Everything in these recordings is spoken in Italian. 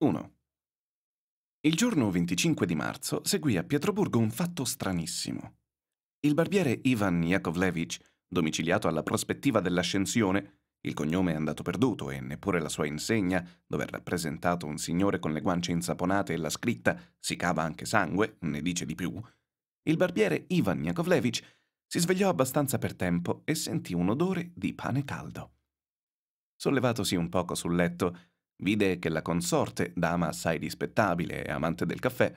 1. Il giorno 25 di marzo seguì a Pietroburgo un fatto stranissimo. Il barbiere Ivan Yakovlevich, domiciliato alla prospettiva dell'ascensione, il cognome è andato perduto e neppure la sua insegna, dove è rappresentato un signore con le guance insaponate e la scritta si cava anche sangue, ne dice di più, il barbiere Ivan Yakovlevich si svegliò abbastanza per tempo e sentì un odore di pane caldo. Sollevatosi un poco sul letto, Vide che la consorte, dama assai rispettabile e amante del caffè,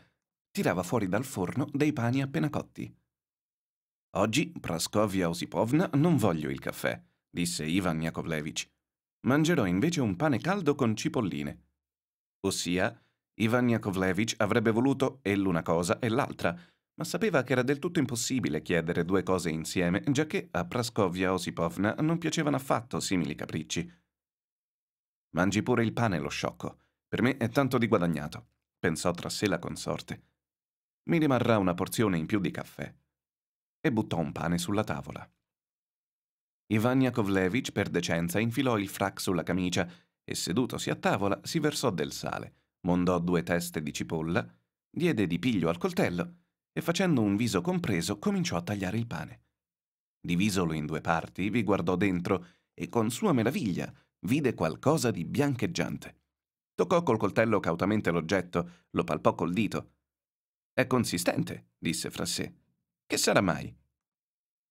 tirava fuori dal forno dei pani appena cotti. Oggi, Praskovia Osipovna, non voglio il caffè, disse Ivan Yakovlevich. Mangerò invece un pane caldo con cipolline. Ossia, Ivan Yakovlevich avrebbe voluto e l'una cosa e l'altra, ma sapeva che era del tutto impossibile chiedere due cose insieme, giacché a Praskovia Osipovna non piacevano affatto simili capricci. Mangi pure il pane, lo sciocco. Per me è tanto di guadagnato, pensò tra sé la consorte. Mi rimarrà una porzione in più di caffè. E buttò un pane sulla tavola. Ivan Yakovlevich, per decenza, infilò il frac sulla camicia e, sedutosi a tavola, si versò del sale, mondò due teste di cipolla, diede di piglio al coltello e, facendo un viso compreso, cominciò a tagliare il pane. Divisolo in due parti, vi guardò dentro e, con sua meraviglia, vide qualcosa di biancheggiante. Toccò col coltello cautamente l'oggetto, lo palpò col dito. È consistente, disse fra sé. Che sarà mai?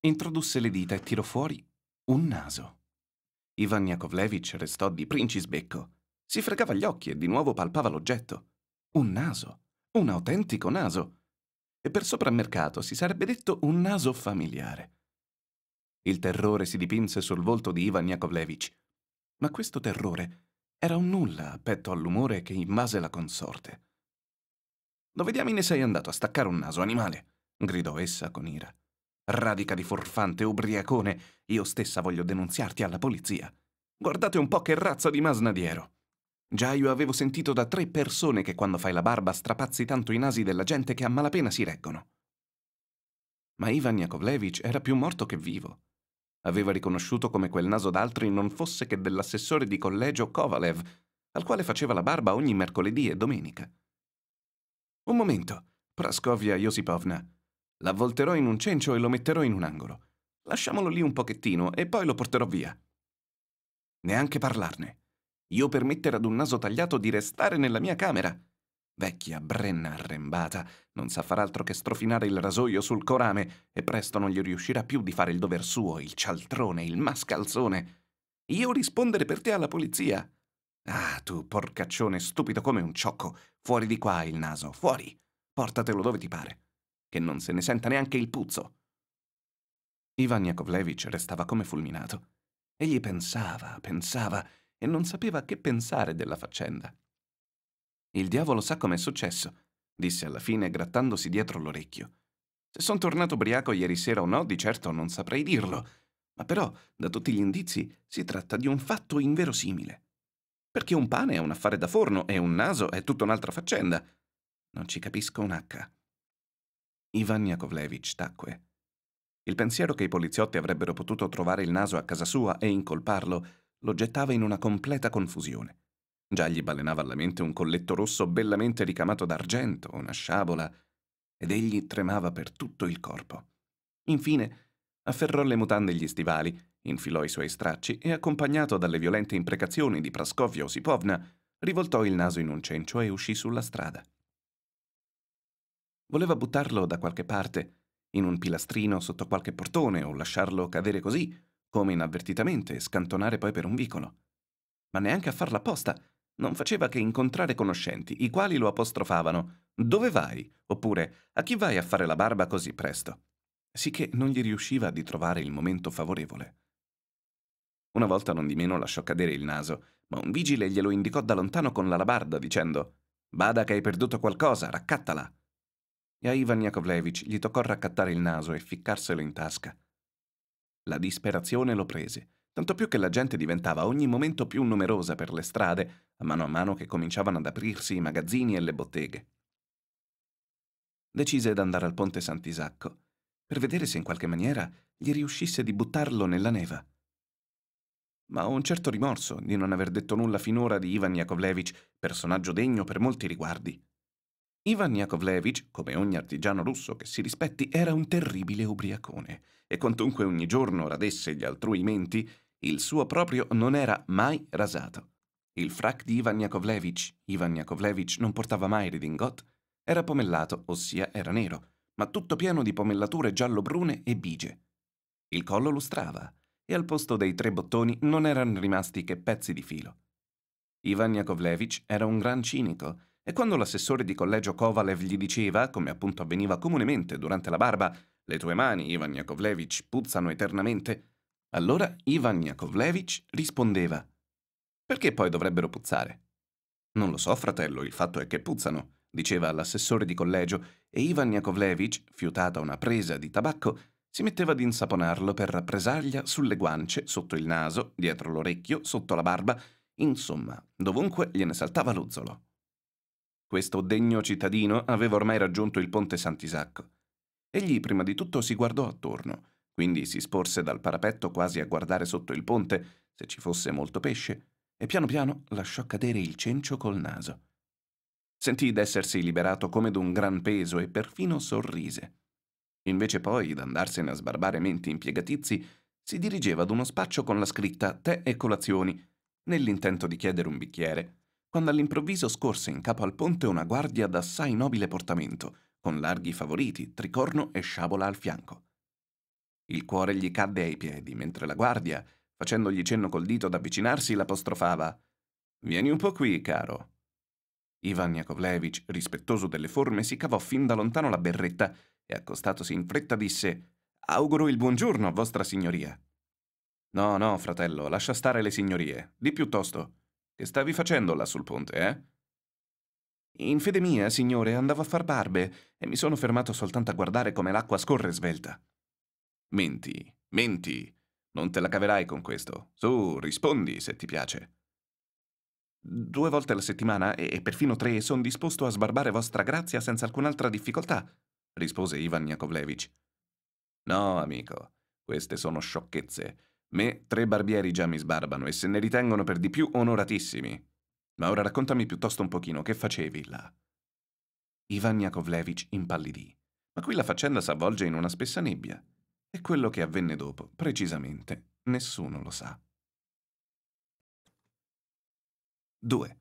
Introdusse le dita e tirò fuori un naso. Ivan Yakovlevich restò di princisbecco. Si fregava gli occhi e di nuovo palpava l'oggetto. Un naso, un autentico naso. E per soprammercato si sarebbe detto un naso familiare. Il terrore si dipinse sul volto di Ivan Yakovlevich ma questo terrore era un nulla a petto all'umore che invase la consorte. Dove diamine sei andato a staccare un naso, animale? gridò essa con ira. Radica di furfante ubriacone, io stessa voglio denunziarti alla polizia. Guardate un po' che razza di masnadiero. Già io avevo sentito da tre persone che quando fai la barba strapazzi tanto i nasi della gente che a malapena si reggono. Ma Ivan Yakovlevich era più morto che vivo. Aveva riconosciuto come quel naso d'altri non fosse che dell'assessore di collegio Kovalev, al quale faceva la barba ogni mercoledì e domenica. Un momento, Praskovia Josipovna. L'avvolterò in un cencio e lo metterò in un angolo. Lasciamolo lì un pochettino e poi lo porterò via. Neanche parlarne. Io permettere ad un naso tagliato di restare nella mia camera vecchia brenna arrembata, non sa far altro che strofinare il rasoio sul corame e presto non gli riuscirà più di fare il dover suo, il cialtrone, il mascalzone. Io rispondere per te alla polizia. Ah, tu porcaccione stupido come un ciocco, fuori di qua il naso, fuori. Portatelo dove ti pare, che non se ne senta neanche il puzzo. Ivan Yakovlevich restava come fulminato. Egli pensava, pensava e non sapeva che pensare della faccenda. Il diavolo sa com'è successo, disse alla fine grattandosi dietro l'orecchio. Se son tornato ubriaco ieri sera o no, di certo non saprei dirlo, ma però, da tutti gli indizi, si tratta di un fatto inverosimile. Perché un pane è un affare da forno e un naso è tutta un'altra faccenda. Non ci capisco un H. Ivan Yakovlevich tacque. Il pensiero che i poliziotti avrebbero potuto trovare il naso a casa sua e incolparlo lo gettava in una completa confusione. Già gli balenava alla mente un colletto rosso bellamente ricamato d'argento, una sciabola, ed egli tremava per tutto il corpo. Infine, afferrò le mutande e gli stivali, infilò i suoi stracci e, accompagnato dalle violente imprecazioni di Praskovia Osipovna, rivoltò il naso in un cencio e uscì sulla strada. Voleva buttarlo da qualche parte, in un pilastrino sotto qualche portone o lasciarlo cadere così, come inavvertitamente, e scantonare poi per un vicolo. Ma neanche a farla apposta, non faceva che incontrare conoscenti, i quali lo apostrofavano Dove vai? oppure A chi vai a fare la barba così presto? Sicché non gli riusciva di trovare il momento favorevole. Una volta non di meno lasciò cadere il naso, ma un vigile glielo indicò da lontano con l'alabarda, dicendo Bada che hai perduto qualcosa, raccattala. E a Ivan Yakovlevich gli toccò raccattare il naso e ficcarselo in tasca. La disperazione lo prese tanto più che la gente diventava ogni momento più numerosa per le strade, a mano a mano che cominciavano ad aprirsi i magazzini e le botteghe. Decise di andare al ponte Sant'Isacco, per vedere se in qualche maniera gli riuscisse di buttarlo nella neva. Ma ho un certo rimorso di non aver detto nulla finora di Ivan Yakovlevich, personaggio degno per molti riguardi. Ivan Yakovlevich, come ogni artigiano russo che si rispetti, era un terribile ubriacone, e quantunque ogni giorno radesse gli altrui menti, il suo proprio non era mai rasato. Il frac di Ivan Yakovlevich, Ivan Yakovlevich non portava mai redingot, era pomellato, ossia era nero, ma tutto pieno di pomellature giallo-brune e bigie. Il collo lustrava, e al posto dei tre bottoni non erano rimasti che pezzi di filo. Ivan Yakovlevich era un gran cinico e quando l'assessore di collegio Kovalev gli diceva, come appunto avveniva comunemente durante la barba, le tue mani, Ivan Yakovlevich, puzzano eternamente, allora Ivan Yakovlevich rispondeva, perché poi dovrebbero puzzare? Non lo so, fratello, il fatto è che puzzano, diceva l'assessore di collegio, e Ivan Yakovlevich, fiutata una presa di tabacco, si metteva ad insaponarlo per rappresaglia sulle guance, sotto il naso, dietro l'orecchio, sotto la barba, insomma, dovunque gliene saltava l'uzzolo. Questo degno cittadino aveva ormai raggiunto il ponte Sant'Isacco. Egli prima di tutto si guardò attorno, quindi si sporse dal parapetto quasi a guardare sotto il ponte, se ci fosse molto pesce, e piano piano lasciò cadere il cencio col naso. Sentì d'essersi liberato come d'un gran peso e perfino sorrise. Invece poi, d'andarsene a sbarbare menti impiegatizi, si dirigeva ad uno spaccio con la scritta Tè e colazioni, nell'intento di chiedere un bicchiere quando all'improvviso scorse in capo al ponte una guardia d'assai nobile portamento, con larghi favoriti, tricorno e sciabola al fianco. Il cuore gli cadde ai piedi, mentre la guardia, facendogli cenno col dito ad avvicinarsi, l'apostrofava. Vieni un po' qui, caro. Ivan Yakovlevich, rispettoso delle forme, si cavò fin da lontano la berretta e, accostatosi in fretta, disse Auguro il buongiorno a vostra signoria. No, no, fratello, lascia stare le signorie. Di piuttosto. Che stavi facendo là sul ponte, eh? In fede mia, signore, andavo a far barbe e mi sono fermato soltanto a guardare come l'acqua scorre svelta. Menti, menti. Non te la caverai con questo. Su, rispondi se ti piace. Due volte alla settimana, e perfino tre, sono disposto a sbarbare vostra grazia senza alcun'altra difficoltà, rispose Ivan Yakovlevich. No, amico, queste sono sciocchezze. Me tre barbieri già mi sbarbano e se ne ritengono per di più onoratissimi. Ma ora raccontami piuttosto un pochino che facevi là. Ivan Yakovlevich impallidì. Ma qui la faccenda s'avvolge in una spessa nebbia. E quello che avvenne dopo, precisamente, nessuno lo sa. 2.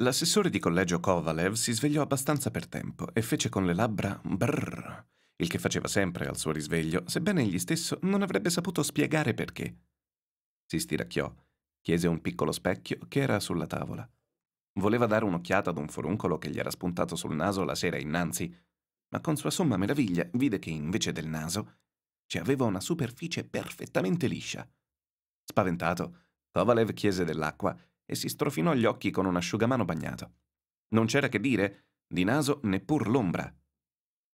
L'assessore di collegio Kovalev si svegliò abbastanza per tempo e fece con le labbra brrr il che faceva sempre al suo risveglio, sebbene egli stesso non avrebbe saputo spiegare perché. Si stiracchiò, chiese un piccolo specchio che era sulla tavola. Voleva dare un'occhiata ad un foruncolo che gli era spuntato sul naso la sera innanzi, ma con sua somma meraviglia vide che invece del naso ci aveva una superficie perfettamente liscia. Spaventato, Kovalev chiese dell'acqua e si strofinò gli occhi con un asciugamano bagnato. Non c'era che dire, di naso neppur l'ombra.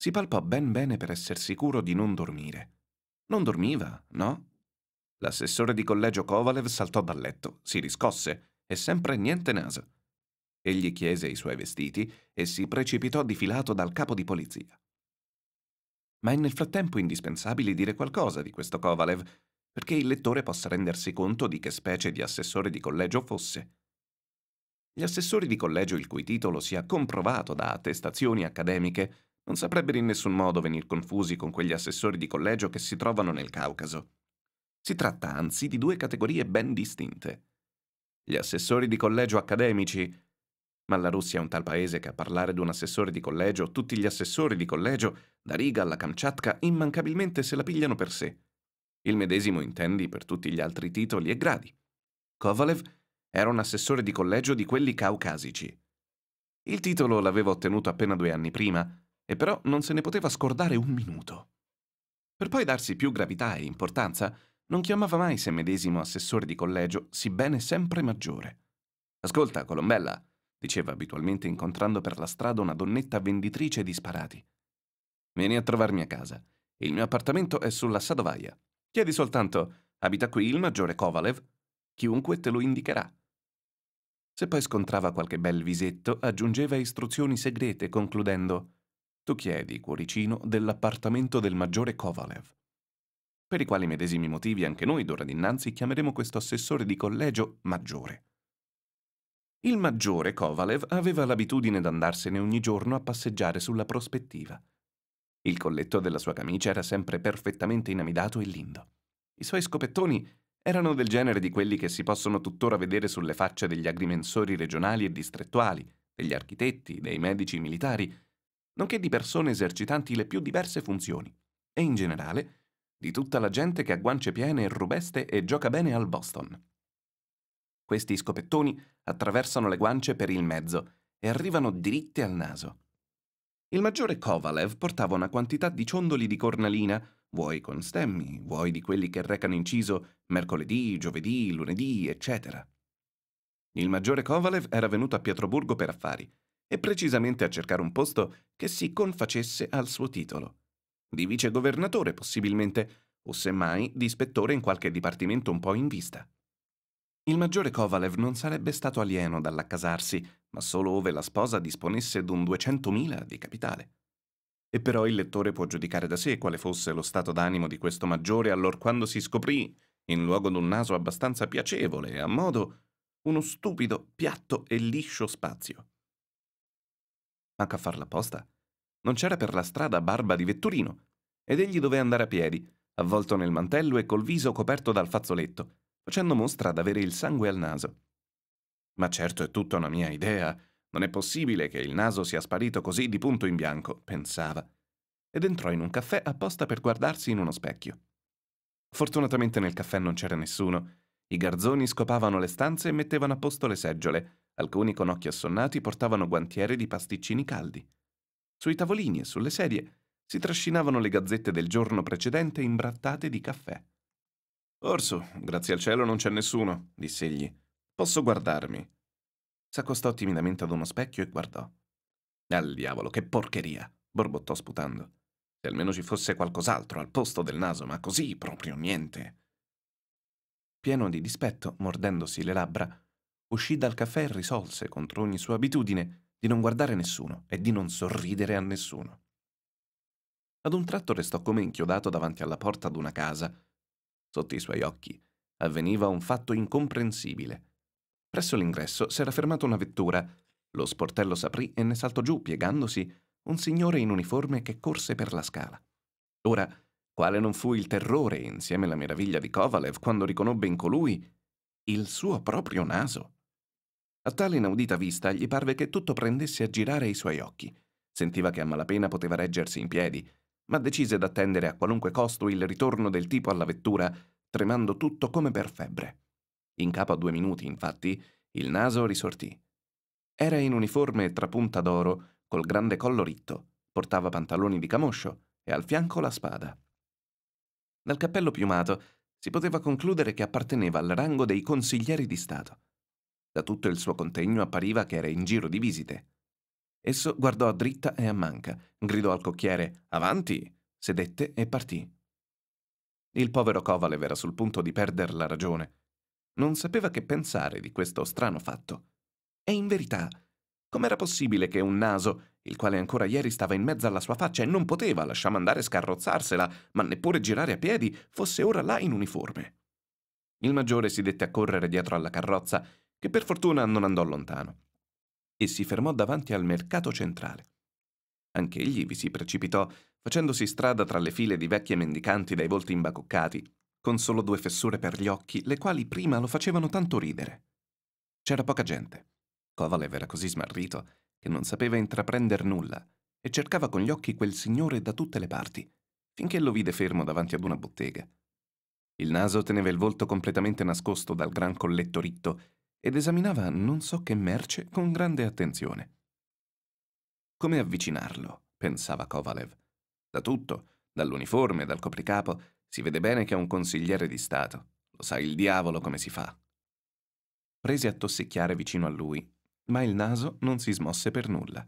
Si palpò ben bene per essere sicuro di non dormire. Non dormiva, no? L'assessore di collegio Kovalev saltò dal letto, si riscosse e sempre niente naso. Egli chiese i suoi vestiti e si precipitò di filato dal capo di polizia. Ma è nel frattempo indispensabile dire qualcosa di questo Kovalev, perché il lettore possa rendersi conto di che specie di assessore di collegio fosse. Gli assessori di collegio il cui titolo sia comprovato da attestazioni accademiche non saprebbero in nessun modo venir confusi con quegli assessori di collegio che si trovano nel Caucaso. Si tratta anzi di due categorie ben distinte. Gli assessori di collegio accademici, ma la Russia è un tal paese che a parlare di un assessore di collegio, tutti gli assessori di collegio, da Riga alla Kamchatka, immancabilmente se la pigliano per sé. Il medesimo intendi per tutti gli altri titoli e gradi. Kovalev era un assessore di collegio di quelli caucasici. Il titolo l'aveva ottenuto appena due anni prima, e però non se ne poteva scordare un minuto. Per poi darsi più gravità e importanza, non chiamava mai se medesimo assessore di collegio, sebbene sempre maggiore. Ascolta, Colombella, diceva abitualmente incontrando per la strada una donnetta venditrice di sparati. Vieni a trovarmi a casa. Il mio appartamento è sulla Sadovaia. Chiedi soltanto, abita qui il maggiore Kovalev? Chiunque te lo indicherà. Se poi scontrava qualche bel visetto, aggiungeva istruzioni segrete, concludendo tu chiedi, cuoricino, dell'appartamento del maggiore Kovalev. Per i quali medesimi motivi anche noi d'ora dinanzi chiameremo questo assessore di collegio maggiore. Il maggiore Kovalev aveva l'abitudine d'andarsene ogni giorno a passeggiare sulla prospettiva. Il colletto della sua camicia era sempre perfettamente inamidato e lindo. I suoi scopettoni erano del genere di quelli che si possono tuttora vedere sulle facce degli agrimensori regionali e distrettuali, degli architetti, dei medici militari nonché di persone esercitanti le più diverse funzioni, e in generale di tutta la gente che ha guance piene e rubeste e gioca bene al Boston. Questi scopettoni attraversano le guance per il mezzo e arrivano diritti al naso. Il maggiore Kovalev portava una quantità di ciondoli di cornalina, vuoi con stemmi, vuoi di quelli che recano inciso mercoledì, giovedì, lunedì, eccetera. Il maggiore Kovalev era venuto a Pietroburgo per affari e precisamente a cercare un posto che si confacesse al suo titolo. Di vicegovernatore, possibilmente, o semmai di ispettore in qualche dipartimento un po' in vista. Il maggiore Kovalev non sarebbe stato alieno dall'accasarsi, ma solo ove la sposa disponesse d'un 200.000 di capitale. E però il lettore può giudicare da sé quale fosse lo stato d'animo di questo maggiore allorquando si scoprì, in luogo d'un naso abbastanza piacevole e a modo, uno stupido, piatto e liscio spazio. Manca a farla apposta. Non c'era per la strada barba di vetturino, ed egli doveva andare a piedi, avvolto nel mantello e col viso coperto dal fazzoletto, facendo mostra ad avere il sangue al naso. Ma certo è tutta una mia idea. Non è possibile che il naso sia sparito così di punto in bianco, pensava, ed entrò in un caffè apposta per guardarsi in uno specchio. Fortunatamente nel caffè non c'era nessuno. I garzoni scopavano le stanze e mettevano a posto le seggiole, Alcuni con occhi assonnati portavano guantiere di pasticcini caldi. Sui tavolini e sulle sedie si trascinavano le gazzette del giorno precedente imbrattate di caffè. Orso, grazie al cielo non c'è nessuno, disse egli. Posso guardarmi. S'accostò timidamente ad uno specchio e guardò. Al diavolo, che porcheria! borbottò sputando. Se almeno ci fosse qualcos'altro al posto del naso, ma così proprio niente. Pieno di dispetto, mordendosi le labbra, uscì dal caffè e risolse, contro ogni sua abitudine, di non guardare nessuno e di non sorridere a nessuno. Ad un tratto restò come inchiodato davanti alla porta d'una casa. Sotto i suoi occhi avveniva un fatto incomprensibile. Presso l'ingresso s'era fermata una vettura. Lo sportello s'aprì e ne saltò giù, piegandosi, un signore in uniforme che corse per la scala. Ora, quale non fu il terrore insieme alla meraviglia di Kovalev quando riconobbe in colui il suo proprio naso? A tale inaudita vista gli parve che tutto prendesse a girare i suoi occhi. Sentiva che a malapena poteva reggersi in piedi, ma decise d'attendere a qualunque costo il ritorno del tipo alla vettura, tremando tutto come per febbre. In capo a due minuti, infatti, il naso risortì. Era in uniforme trapunta d'oro, col grande collo ritto, portava pantaloni di camoscio e al fianco la spada. Dal cappello piumato si poteva concludere che apparteneva al rango dei consiglieri di Stato. Da tutto il suo contegno appariva che era in giro di visite. Esso guardò a dritta e a manca, gridò al cocchiere Avanti! sedette e partì. Il povero Kovalev era sul punto di perdere la ragione. Non sapeva che pensare di questo strano fatto. E in verità, com'era possibile che un naso, il quale ancora ieri stava in mezzo alla sua faccia e non poteva, lasciamo andare, scarrozzarsela, ma neppure girare a piedi, fosse ora là in uniforme? Il maggiore si dette a correre dietro alla carrozza che per fortuna non andò lontano, e si fermò davanti al mercato centrale. Anch'egli vi si precipitò, facendosi strada tra le file di vecchie mendicanti dai volti imbacuccati, con solo due fessure per gli occhi, le quali prima lo facevano tanto ridere. C'era poca gente. Kovalev era così smarrito che non sapeva intraprender nulla e cercava con gli occhi quel signore da tutte le parti, finché lo vide fermo davanti ad una bottega. Il naso teneva il volto completamente nascosto dal gran colletto ritto ed esaminava non so che merce con grande attenzione. Come avvicinarlo? pensava Kovalev. Da tutto, dall'uniforme, dal copricapo, si vede bene che è un consigliere di Stato. Lo sa il diavolo come si fa. Prese a tossicchiare vicino a lui, ma il naso non si smosse per nulla.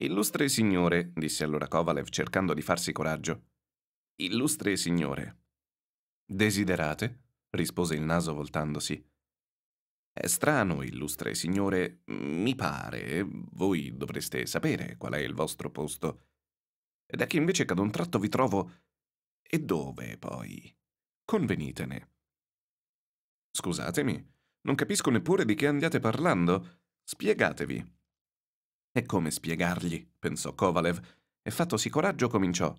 Illustre signore, disse allora Kovalev cercando di farsi coraggio. Illustre signore. Desiderate? rispose il naso voltandosi. È strano, illustre signore, mi pare, voi dovreste sapere qual è il vostro posto. Ed è che invece che ad un tratto vi trovo... E dove, poi? Convenitene. Scusatemi, non capisco neppure di che andiate parlando. Spiegatevi. E come spiegargli? pensò Kovalev, e fattosi coraggio cominciò.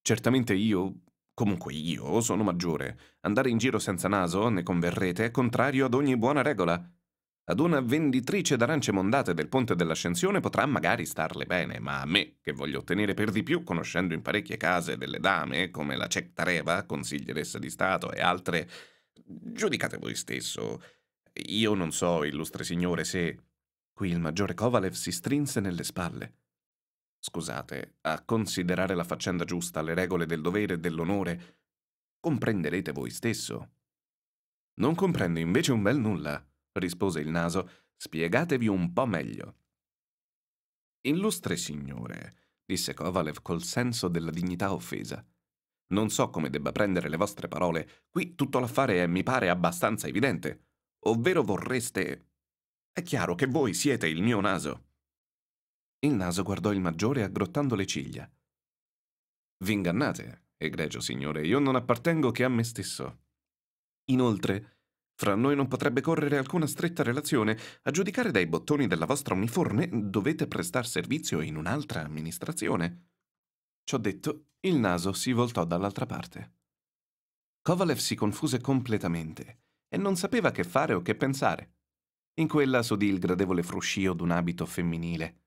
Certamente io, Comunque io sono maggiore. Andare in giro senza naso, ne converrete, è contrario ad ogni buona regola. Ad una venditrice d'arance mondate del ponte dell'ascensione potrà magari starle bene, ma a me, che voglio ottenere per di più conoscendo in parecchie case delle dame, come la Cectareva, consiglieressa di Stato e altre, giudicate voi stesso. Io non so, illustre signore, se... Qui il maggiore Kovalev si strinse nelle spalle scusate, a considerare la faccenda giusta, le regole del dovere e dell'onore, comprenderete voi stesso. Non comprendo invece un bel nulla, rispose il naso, spiegatevi un po' meglio. Illustre signore, disse Kovalev col senso della dignità offesa. Non so come debba prendere le vostre parole, qui tutto l'affare è, mi pare, abbastanza evidente. Ovvero vorreste... È chiaro che voi siete il mio naso. Il naso guardò il maggiore aggrottando le ciglia. V'ingannate, egregio signore, io non appartengo che a me stesso. Inoltre, fra noi non potrebbe correre alcuna stretta relazione. A giudicare dai bottoni della vostra uniforme, dovete prestar servizio in un'altra amministrazione. Ciò detto, il naso si voltò dall'altra parte. Kovalev si confuse completamente e non sapeva che fare o che pensare. In quella s'udì il gradevole fruscio d'un abito femminile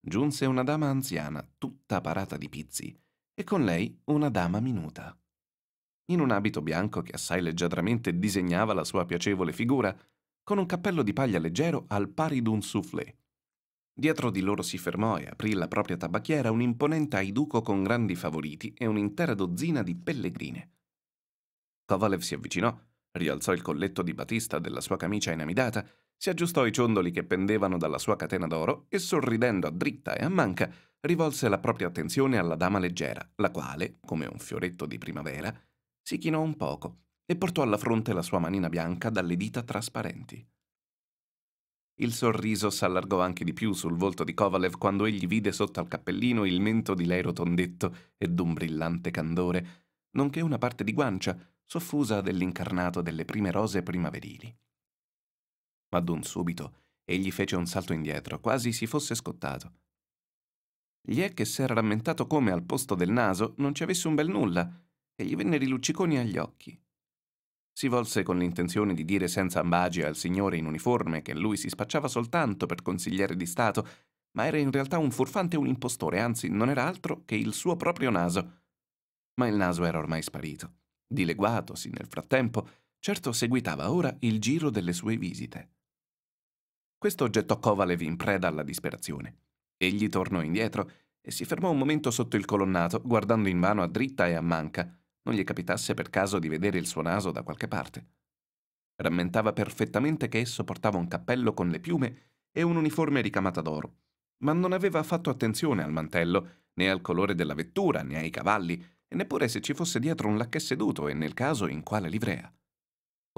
giunse una dama anziana, tutta parata di pizzi, e con lei una dama minuta. In un abito bianco che assai leggiadramente disegnava la sua piacevole figura, con un cappello di paglia leggero al pari d'un soufflé. Dietro di loro si fermò e aprì la propria tabacchiera un imponente aiduco con grandi favoriti e un'intera dozzina di pellegrine. Kovalev si avvicinò, rialzò il colletto di batista della sua camicia inamidata si aggiustò i ciondoli che pendevano dalla sua catena d'oro e sorridendo a dritta e a manca rivolse la propria attenzione alla dama leggera, la quale, come un fioretto di primavera, si chinò un poco e portò alla fronte la sua manina bianca dalle dita trasparenti. Il sorriso s'allargò anche di più sul volto di Kovalev quando egli vide sotto al cappellino il mento di lei rotondetto e d'un brillante candore, nonché una parte di guancia soffusa dell'incarnato delle prime rose primaverili ma d'un subito egli fece un salto indietro, quasi si fosse scottato. Gli è che s'era rammentato come al posto del naso non ci avesse un bel nulla e gli vennero i lucciconi agli occhi. Si volse con l'intenzione di dire senza ambagia al signore in uniforme che lui si spacciava soltanto per consigliere di Stato, ma era in realtà un furfante e un impostore, anzi non era altro che il suo proprio naso. Ma il naso era ormai sparito. Dileguatosi nel frattempo, certo seguitava ora il giro delle sue visite. Questo gettò Kovalev in preda alla disperazione. Egli tornò indietro e si fermò un momento sotto il colonnato, guardando in mano a dritta e a manca, non gli capitasse per caso di vedere il suo naso da qualche parte. Rammentava perfettamente che esso portava un cappello con le piume e un uniforme ricamata d'oro, ma non aveva fatto attenzione al mantello, né al colore della vettura, né ai cavalli, e neppure se ci fosse dietro un lacchè seduto e nel caso in quale livrea.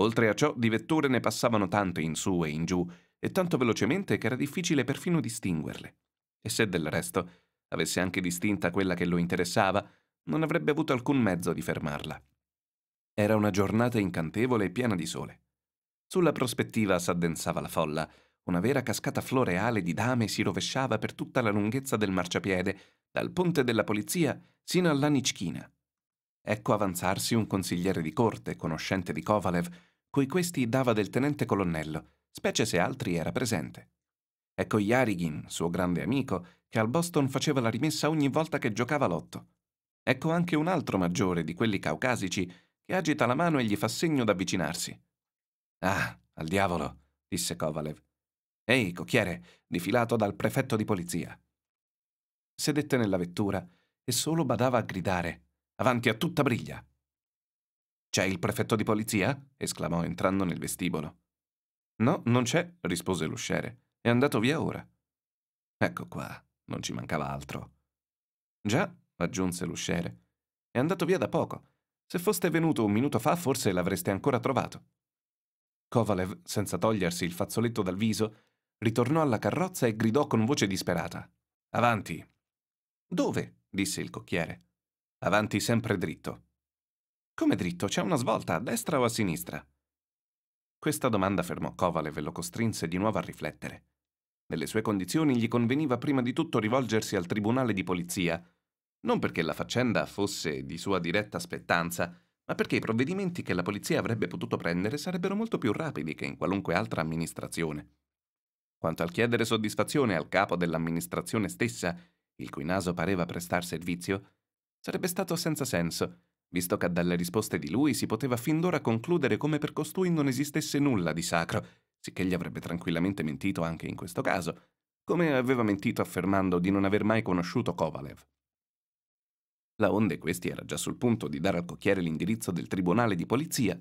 Oltre a ciò, di vetture ne passavano tante in su e in giù, e tanto velocemente che era difficile perfino distinguerle. E se del resto avesse anche distinta quella che lo interessava, non avrebbe avuto alcun mezzo di fermarla. Era una giornata incantevole e piena di sole. Sulla prospettiva s'addensava la folla, una vera cascata floreale di dame si rovesciava per tutta la lunghezza del marciapiede, dal ponte della polizia sino alla Nicichina. Ecco avanzarsi un consigliere di corte, conoscente di Kovalev, cui questi dava del tenente colonnello, specie se altri era presente. Ecco Yarigin, suo grande amico, che al Boston faceva la rimessa ogni volta che giocava lotto. Ecco anche un altro maggiore di quelli caucasici che agita la mano e gli fa segno d'avvicinarsi. Ah, al diavolo, disse Kovalev. Ehi, cocchiere, difilato dal prefetto di polizia. Sedette nella vettura e solo badava a gridare, avanti a tutta briglia. C'è il prefetto di polizia? esclamò entrando nel vestibolo. No, non c'è, rispose l'usciere. È andato via ora. Ecco qua, non ci mancava altro. Già, aggiunse l'usciere. È andato via da poco. Se foste venuto un minuto fa, forse l'avreste ancora trovato. Kovalev, senza togliersi il fazzoletto dal viso, ritornò alla carrozza e gridò con voce disperata. Avanti! Dove? disse il cocchiere. Avanti sempre dritto. Come dritto? C'è una svolta a destra o a sinistra? Questa domanda fermò Kovalev e lo costrinse di nuovo a riflettere. Nelle sue condizioni gli conveniva prima di tutto rivolgersi al tribunale di polizia, non perché la faccenda fosse di sua diretta spettanza, ma perché i provvedimenti che la polizia avrebbe potuto prendere sarebbero molto più rapidi che in qualunque altra amministrazione. Quanto al chiedere soddisfazione al capo dell'amministrazione stessa, il cui naso pareva prestar servizio, sarebbe stato senza senso visto che dalle risposte di lui si poteva fin d'ora concludere come per costui non esistesse nulla di sacro, sicché gli avrebbe tranquillamente mentito anche in questo caso, come aveva mentito affermando di non aver mai conosciuto Kovalev. Laonde questi era già sul punto di dare al cocchiere l'indirizzo del tribunale di polizia,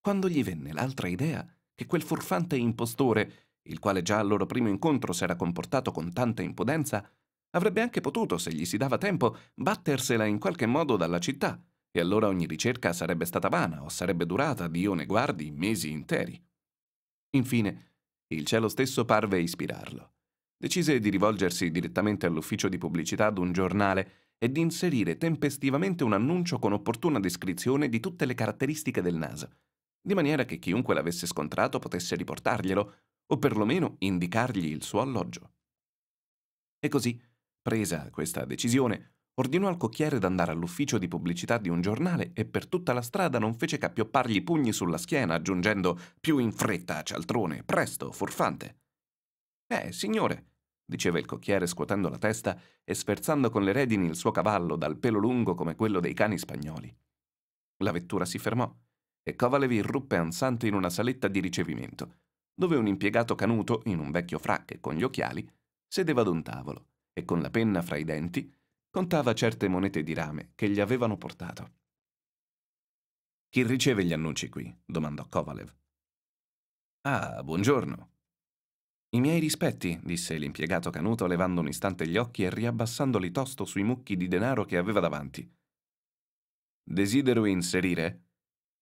quando gli venne l'altra idea che quel furfante impostore, il quale già al loro primo incontro s'era comportato con tanta impudenza, avrebbe anche potuto, se gli si dava tempo, battersela in qualche modo dalla città, e allora ogni ricerca sarebbe stata vana o sarebbe durata, Dio ne guardi, mesi interi. Infine, il cielo stesso parve ispirarlo. Decise di rivolgersi direttamente all'ufficio di pubblicità un giornale e di inserire tempestivamente un annuncio con opportuna descrizione di tutte le caratteristiche del naso, di maniera che chiunque l'avesse scontrato potesse riportarglielo o perlomeno indicargli il suo alloggio. E così, presa questa decisione, Ordinò al cocchiere d'andare all'ufficio di pubblicità di un giornale e per tutta la strada non fece che appioppargli pugni sulla schiena, aggiungendo più in fretta, cialtrone, presto, furfante. Eh, signore, diceva il cocchiere scuotendo la testa e sferzando con le redini il suo cavallo dal pelo lungo come quello dei cani spagnoli. La vettura si fermò e Kovalev irruppe ansante in una saletta di ricevimento, dove un impiegato canuto, in un vecchio frac e con gli occhiali, sedeva ad un tavolo e con la penna fra i denti contava certe monete di rame che gli avevano portato. Chi riceve gli annunci qui? domandò Kovalev. Ah, buongiorno. I miei rispetti, disse l'impiegato canuto levando un istante gli occhi e riabbassandoli tosto sui mucchi di denaro che aveva davanti. Desidero inserire?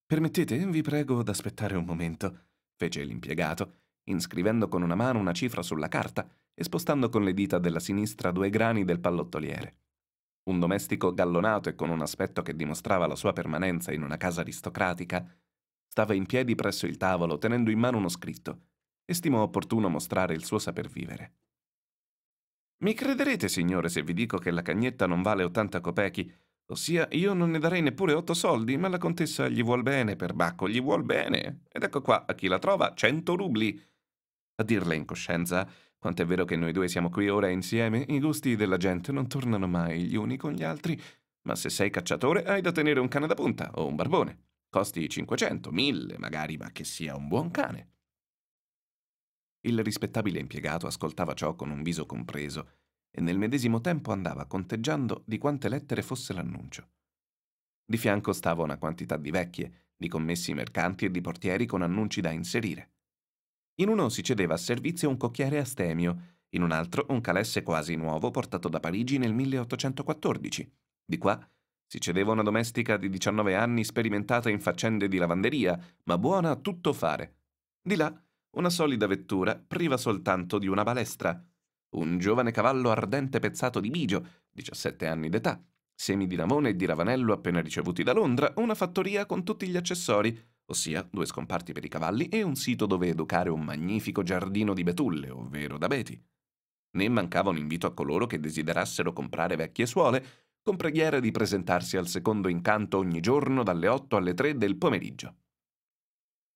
Permettete, vi prego, d'aspettare un momento, fece l'impiegato, inscrivendo con una mano una cifra sulla carta e spostando con le dita della sinistra due grani del pallottoliere un domestico gallonato e con un aspetto che dimostrava la sua permanenza in una casa aristocratica, stava in piedi presso il tavolo tenendo in mano uno scritto e stimò opportuno mostrare il suo saper vivere. Mi crederete, signore, se vi dico che la cagnetta non vale 80 copechi, ossia io non ne darei neppure 8 soldi, ma la contessa gli vuol bene, perbacco, gli vuol bene. Ed ecco qua, a chi la trova, 100 rubli. A dirle in coscienza, quanto è vero che noi due siamo qui ora insieme, i gusti della gente non tornano mai gli uni con gli altri, ma se sei cacciatore hai da tenere un cane da punta o un barbone. Costi 500, 1000 magari, ma che sia un buon cane. Il rispettabile impiegato ascoltava ciò con un viso compreso e nel medesimo tempo andava conteggiando di quante lettere fosse l'annuncio. Di fianco stava una quantità di vecchie, di commessi mercanti e di portieri con annunci da inserire. In uno si cedeva a servizio un cocchiere astemio, in un altro un calesse quasi nuovo portato da Parigi nel 1814. Di qua si cedeva una domestica di 19 anni sperimentata in faccende di lavanderia, ma buona a tutto fare. Di là una solida vettura priva soltanto di una balestra. Un giovane cavallo ardente pezzato di bigio, 17 anni d'età, semi di lavone e di ravanello appena ricevuti da Londra, una fattoria con tutti gli accessori, ossia due scomparti per i cavalli e un sito dove educare un magnifico giardino di betulle, ovvero d'abeti. Né mancava un invito a coloro che desiderassero comprare vecchie suole, con preghiera di presentarsi al secondo incanto ogni giorno dalle 8 alle 3 del pomeriggio.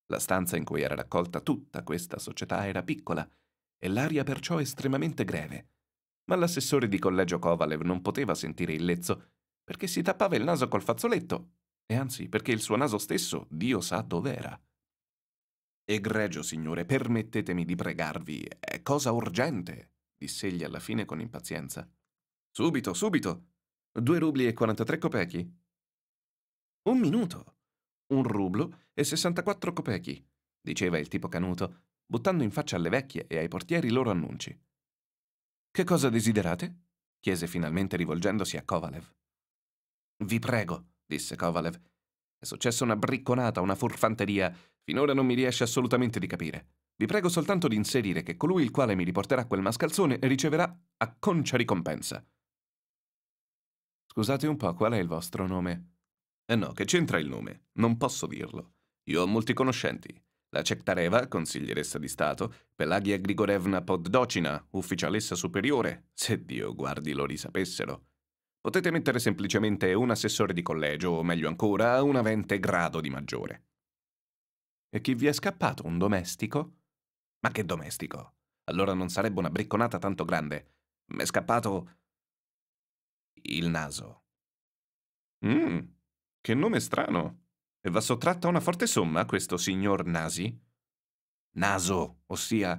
La stanza in cui era raccolta tutta questa società era piccola e l'aria perciò estremamente greve, ma l'assessore di collegio Kovalev non poteva sentire il lezzo perché si tappava il naso col fazzoletto e anzi, perché il suo naso stesso Dio sa dov'era. Egregio signore, permettetemi di pregarvi, è cosa urgente, diss'egli alla fine con impazienza. Subito, subito! Due rubli e 43 copechi. Un minuto! Un rublo e 64 copechi, diceva il tipo canuto, buttando in faccia alle vecchie e ai portieri i loro annunci. Che cosa desiderate? chiese finalmente rivolgendosi a Kovalev. Vi prego, disse Kovalev. È successa una bricconata, una furfanteria. Finora non mi riesce assolutamente di capire. Vi prego soltanto di inserire che colui il quale mi riporterà quel mascalzone riceverà acconcia ricompensa. Scusate un po', qual è il vostro nome? Eh no, che c'entra il nome? Non posso dirlo. Io ho molti conoscenti. La Cektareva, consiglieressa di Stato, Pelagia Grigorevna Poddocina, ufficialessa superiore, se Dio guardi lo risapessero. Potete mettere semplicemente un assessore di collegio, o meglio ancora, un avente grado di maggiore. E chi vi è scappato? Un domestico? Ma che domestico? Allora non sarebbe una bricconata tanto grande. Mi è scappato... il naso. Mmm, che nome strano. E va sottratta una forte somma questo signor Nasi? Naso, ossia...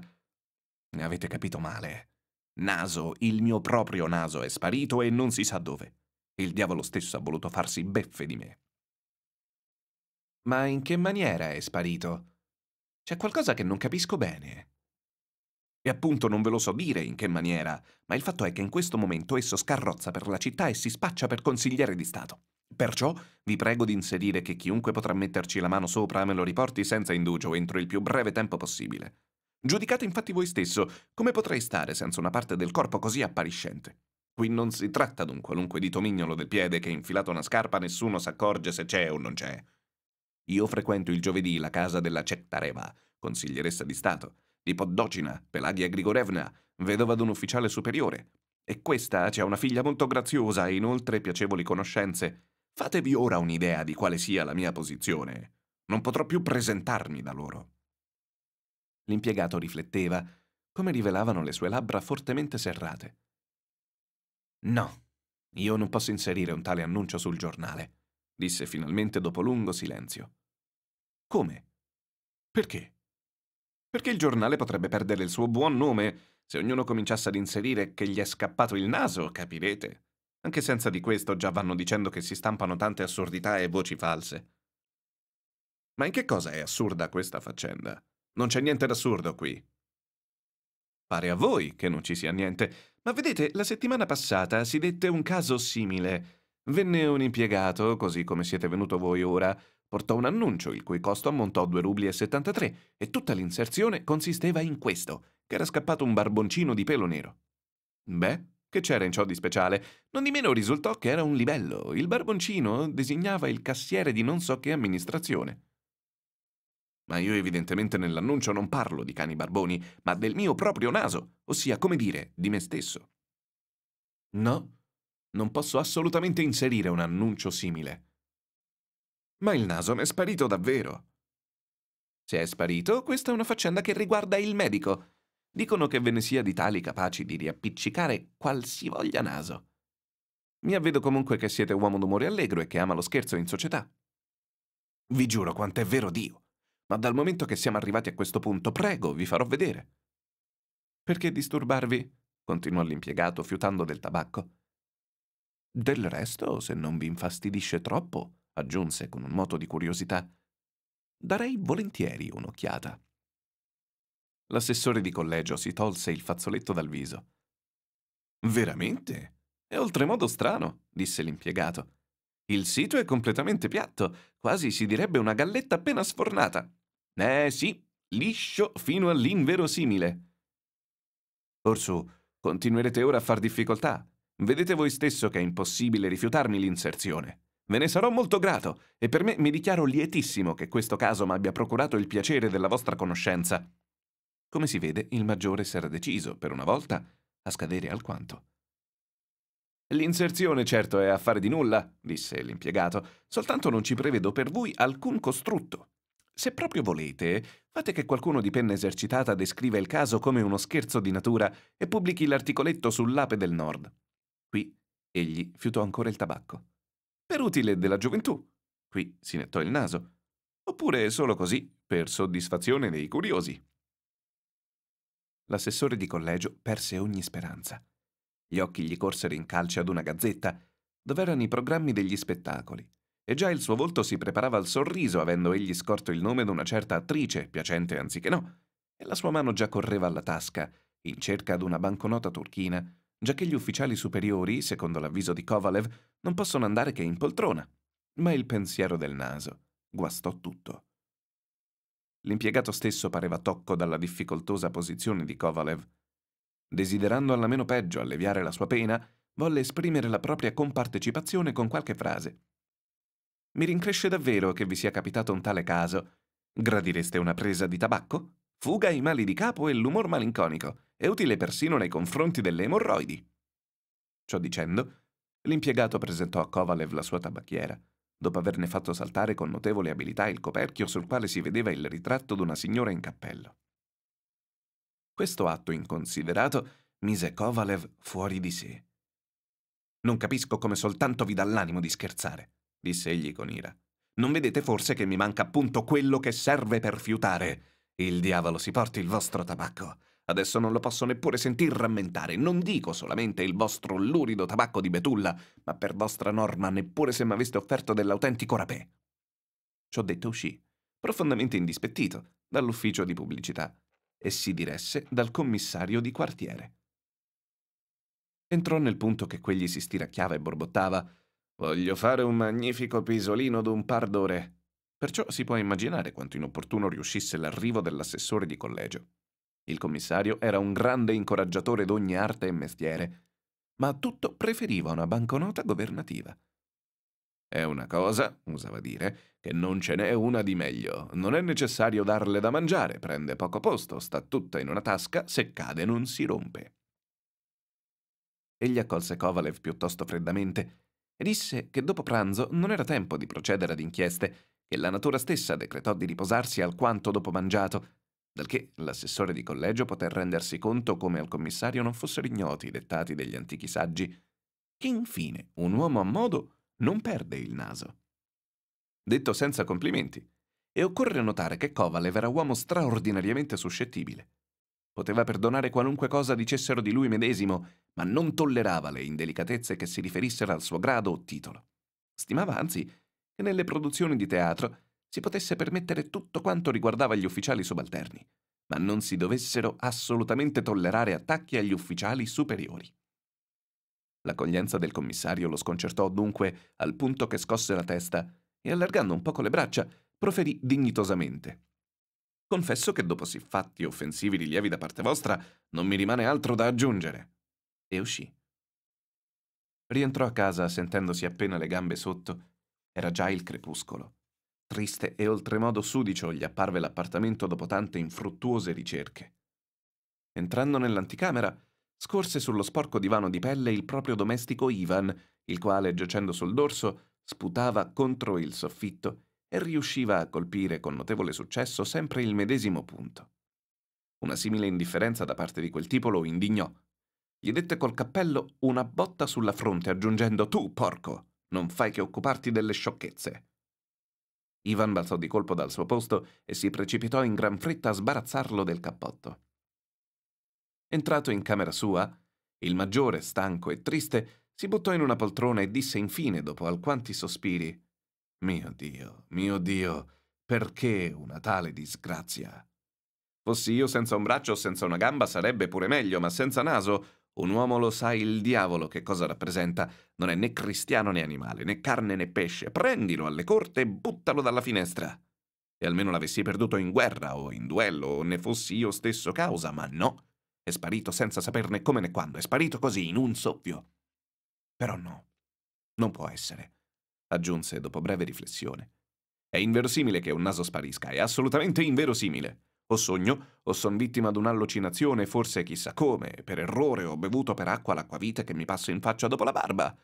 Ne avete capito male. Naso, il mio proprio naso, è sparito e non si sa dove. Il diavolo stesso ha voluto farsi beffe di me. Ma in che maniera è sparito? C'è qualcosa che non capisco bene. E appunto non ve lo so dire in che maniera, ma il fatto è che in questo momento esso scarrozza per la città e si spaccia per consigliere di Stato. Perciò vi prego di inserire che chiunque potrà metterci la mano sopra me lo riporti senza indugio entro il più breve tempo possibile. Giudicate infatti voi stesso come potrei stare senza una parte del corpo così appariscente. Qui non si tratta d'un qualunque ditomignolo del piede che infilato una scarpa nessuno s'accorge se c'è o non c'è. Io frequento il giovedì la casa della Cectareva, consiglieressa di Stato, di Poddocina, Pelagia Grigorevna, vedova d'un ufficiale superiore. E questa c'è una figlia molto graziosa e inoltre piacevoli conoscenze. Fatevi ora un'idea di quale sia la mia posizione. Non potrò più presentarmi da loro. L'impiegato rifletteva, come rivelavano le sue labbra fortemente serrate. No, io non posso inserire un tale annuncio sul giornale, disse finalmente dopo lungo silenzio. Come? Perché? Perché il giornale potrebbe perdere il suo buon nome se ognuno cominciasse ad inserire che gli è scappato il naso, capirete? Anche senza di questo già vanno dicendo che si stampano tante assurdità e voci false. Ma in che cosa è assurda questa faccenda? Non c'è niente d'assurdo qui. Pare a voi che non ci sia niente, ma vedete, la settimana passata si dette un caso simile. Venne un impiegato, così come siete venuto voi ora, portò un annuncio il cui costo ammontò a 2 rubli e 73 e tutta l'inserzione consisteva in questo, che era scappato un barboncino di pelo nero. Beh, che c'era in ciò di speciale? Non di meno risultò che era un libello. Il barboncino designava il cassiere di non so che amministrazione. Ma io evidentemente nell'annuncio non parlo di cani barboni, ma del mio proprio naso, ossia, come dire, di me stesso. No, non posso assolutamente inserire un annuncio simile. Ma il naso mi è sparito davvero. Se è sparito, questa è una faccenda che riguarda il medico. Dicono che ve ne sia di tali capaci di riappiccicare qualsivoglia naso. Mi avvedo comunque che siete uomo d'umore allegro e che ama lo scherzo in società. Vi giuro quanto è vero Dio. Ma dal momento che siamo arrivati a questo punto, prego, vi farò vedere. Perché disturbarvi? continuò l'impiegato, fiutando del tabacco. Del resto, se non vi infastidisce troppo, aggiunse con un moto di curiosità, darei volentieri un'occhiata. L'assessore di collegio si tolse il fazzoletto dal viso. Veramente? È oltremodo strano, disse l'impiegato. Il sito è completamente piatto, quasi si direbbe una galletta appena sfornata. Eh sì, liscio fino all'inverosimile. Orsù, continuerete ora a far difficoltà. Vedete voi stesso che è impossibile rifiutarmi l'inserzione. Ve ne sarò molto grato e per me mi dichiaro lietissimo che questo caso mi abbia procurato il piacere della vostra conoscenza. Come si vede, il maggiore s'era deciso, per una volta, a scadere alquanto. L'inserzione certo è affare di nulla, disse l'impiegato, soltanto non ci prevedo per voi alcun costrutto. Se proprio volete, fate che qualcuno di penna esercitata descriva il caso come uno scherzo di natura e pubblichi l'articoletto sull'ape del nord. Qui egli fiutò ancora il tabacco. Per utile della gioventù. Qui si nettò il naso. Oppure solo così, per soddisfazione dei curiosi. L'assessore di collegio perse ogni speranza. Gli occhi gli corsero in calce ad una gazzetta, dove erano i programmi degli spettacoli e già il suo volto si preparava al sorriso avendo egli scorto il nome d'una certa attrice, piacente anziché no, e la sua mano già correva alla tasca, in cerca di una banconota turchina, giacché gli ufficiali superiori, secondo l'avviso di Kovalev, non possono andare che in poltrona. Ma il pensiero del naso guastò tutto. L'impiegato stesso pareva tocco dalla difficoltosa posizione di Kovalev. Desiderando alla meno peggio alleviare la sua pena, volle esprimere la propria compartecipazione con qualche frase. Mi rincresce davvero che vi sia capitato un tale caso. Gradireste una presa di tabacco? Fuga ai mali di capo e l'umor malinconico. È utile persino nei confronti delle emorroidi. Ciò dicendo, l'impiegato presentò a Kovalev la sua tabacchiera, dopo averne fatto saltare con notevole abilità il coperchio sul quale si vedeva il ritratto d'una signora in cappello. Questo atto inconsiderato mise Kovalev fuori di sé. Non capisco come soltanto vi dà l'animo di scherzare, disse egli con ira. Non vedete forse che mi manca appunto quello che serve per fiutare? Il diavolo si porti il vostro tabacco. Adesso non lo posso neppure sentir rammentare. Non dico solamente il vostro lurido tabacco di betulla, ma per vostra norma neppure se m'aveste offerto dell'autentico rapè. Ciò detto uscì, profondamente indispettito, dall'ufficio di pubblicità e si diresse dal commissario di quartiere. Entrò nel punto che quegli si stiracchiava e borbottava Voglio fare un magnifico pisolino d'un par d'ore. Perciò si può immaginare quanto inopportuno riuscisse l'arrivo dell'assessore di collegio. Il commissario era un grande incoraggiatore d'ogni arte e mestiere, ma a tutto preferiva una banconota governativa. È una cosa, usava dire, che non ce n'è una di meglio. Non è necessario darle da mangiare, prende poco posto, sta tutta in una tasca, se cade non si rompe. Egli accolse Kovalev piuttosto freddamente disse che dopo pranzo non era tempo di procedere ad inchieste, che la natura stessa decretò di riposarsi alquanto dopo mangiato, dal che l'assessore di collegio poté rendersi conto come al commissario non fossero ignoti i dettati degli antichi saggi, che infine un uomo a modo non perde il naso. Detto senza complimenti, e occorre notare che Kovalev era uomo straordinariamente suscettibile. Poteva perdonare qualunque cosa dicessero di lui medesimo, ma non tollerava le indelicatezze che si riferissero al suo grado o titolo. Stimava anzi che nelle produzioni di teatro si potesse permettere tutto quanto riguardava gli ufficiali subalterni, ma non si dovessero assolutamente tollerare attacchi agli ufficiali superiori. L'accoglienza del commissario lo sconcertò dunque al punto che scosse la testa e allargando un poco le braccia proferì dignitosamente. Confesso che dopo siffatti offensivi rilievi da parte vostra non mi rimane altro da aggiungere. E uscì. Rientrò a casa sentendosi appena le gambe sotto. Era già il crepuscolo. Triste e oltremodo sudicio gli apparve l'appartamento dopo tante infruttuose ricerche. Entrando nell'anticamera, scorse sullo sporco divano di pelle il proprio domestico Ivan, il quale, giacendo sul dorso, sputava contro il soffitto e riusciva a colpire con notevole successo sempre il medesimo punto. Una simile indifferenza da parte di quel tipo lo indignò. Gli dette col cappello una botta sulla fronte aggiungendo Tu, porco, non fai che occuparti delle sciocchezze. Ivan balzò di colpo dal suo posto e si precipitò in gran fretta a sbarazzarlo del cappotto. Entrato in camera sua, il maggiore, stanco e triste, si buttò in una poltrona e disse infine, dopo alquanti sospiri, mio Dio, mio Dio, perché una tale disgrazia? Fossi io senza un braccio o senza una gamba sarebbe pure meglio, ma senza naso un uomo lo sa il diavolo che cosa rappresenta. Non è né cristiano né animale, né carne né pesce. Prendilo alle corte e buttalo dalla finestra. E almeno l'avessi perduto in guerra o in duello o ne fossi io stesso causa, ma no. È sparito senza saperne come né quando, è sparito così in un soffio. Però no, non può essere aggiunse dopo breve riflessione. È inverosimile che un naso sparisca, è assolutamente inverosimile. O sogno, o son vittima di d'un'allucinazione, forse chissà come, per errore ho bevuto per acqua l'acquavite che mi passo in faccia dopo la barba.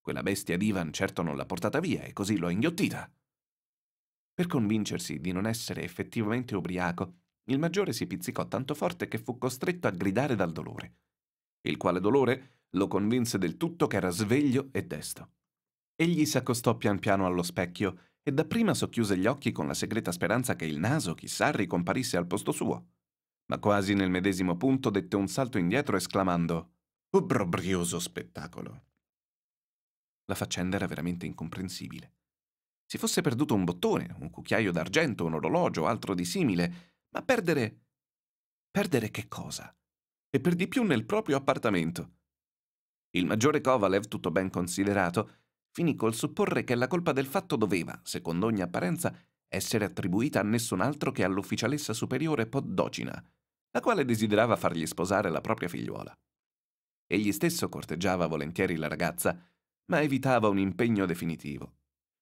Quella bestia di Ivan certo non l'ha portata via e così l'ho inghiottita. Per convincersi di non essere effettivamente ubriaco, il maggiore si pizzicò tanto forte che fu costretto a gridare dal dolore, il quale dolore lo convinse del tutto che era sveglio e desto. Egli si accostò pian piano allo specchio e dapprima socchiuse gli occhi con la segreta speranza che il naso, chissà, ricomparisse al posto suo. Ma quasi nel medesimo punto dette un salto indietro esclamando «Obbrobrioso spettacolo!» La faccenda era veramente incomprensibile. Si fosse perduto un bottone, un cucchiaio d'argento, un orologio, altro di simile, ma perdere... perdere che cosa? E per di più nel proprio appartamento. Il maggiore Kovalev, tutto ben considerato, finì col supporre che la colpa del fatto doveva, secondo ogni apparenza, essere attribuita a nessun altro che all'ufficialessa superiore Poddocina, la quale desiderava fargli sposare la propria figliuola. Egli stesso corteggiava volentieri la ragazza, ma evitava un impegno definitivo.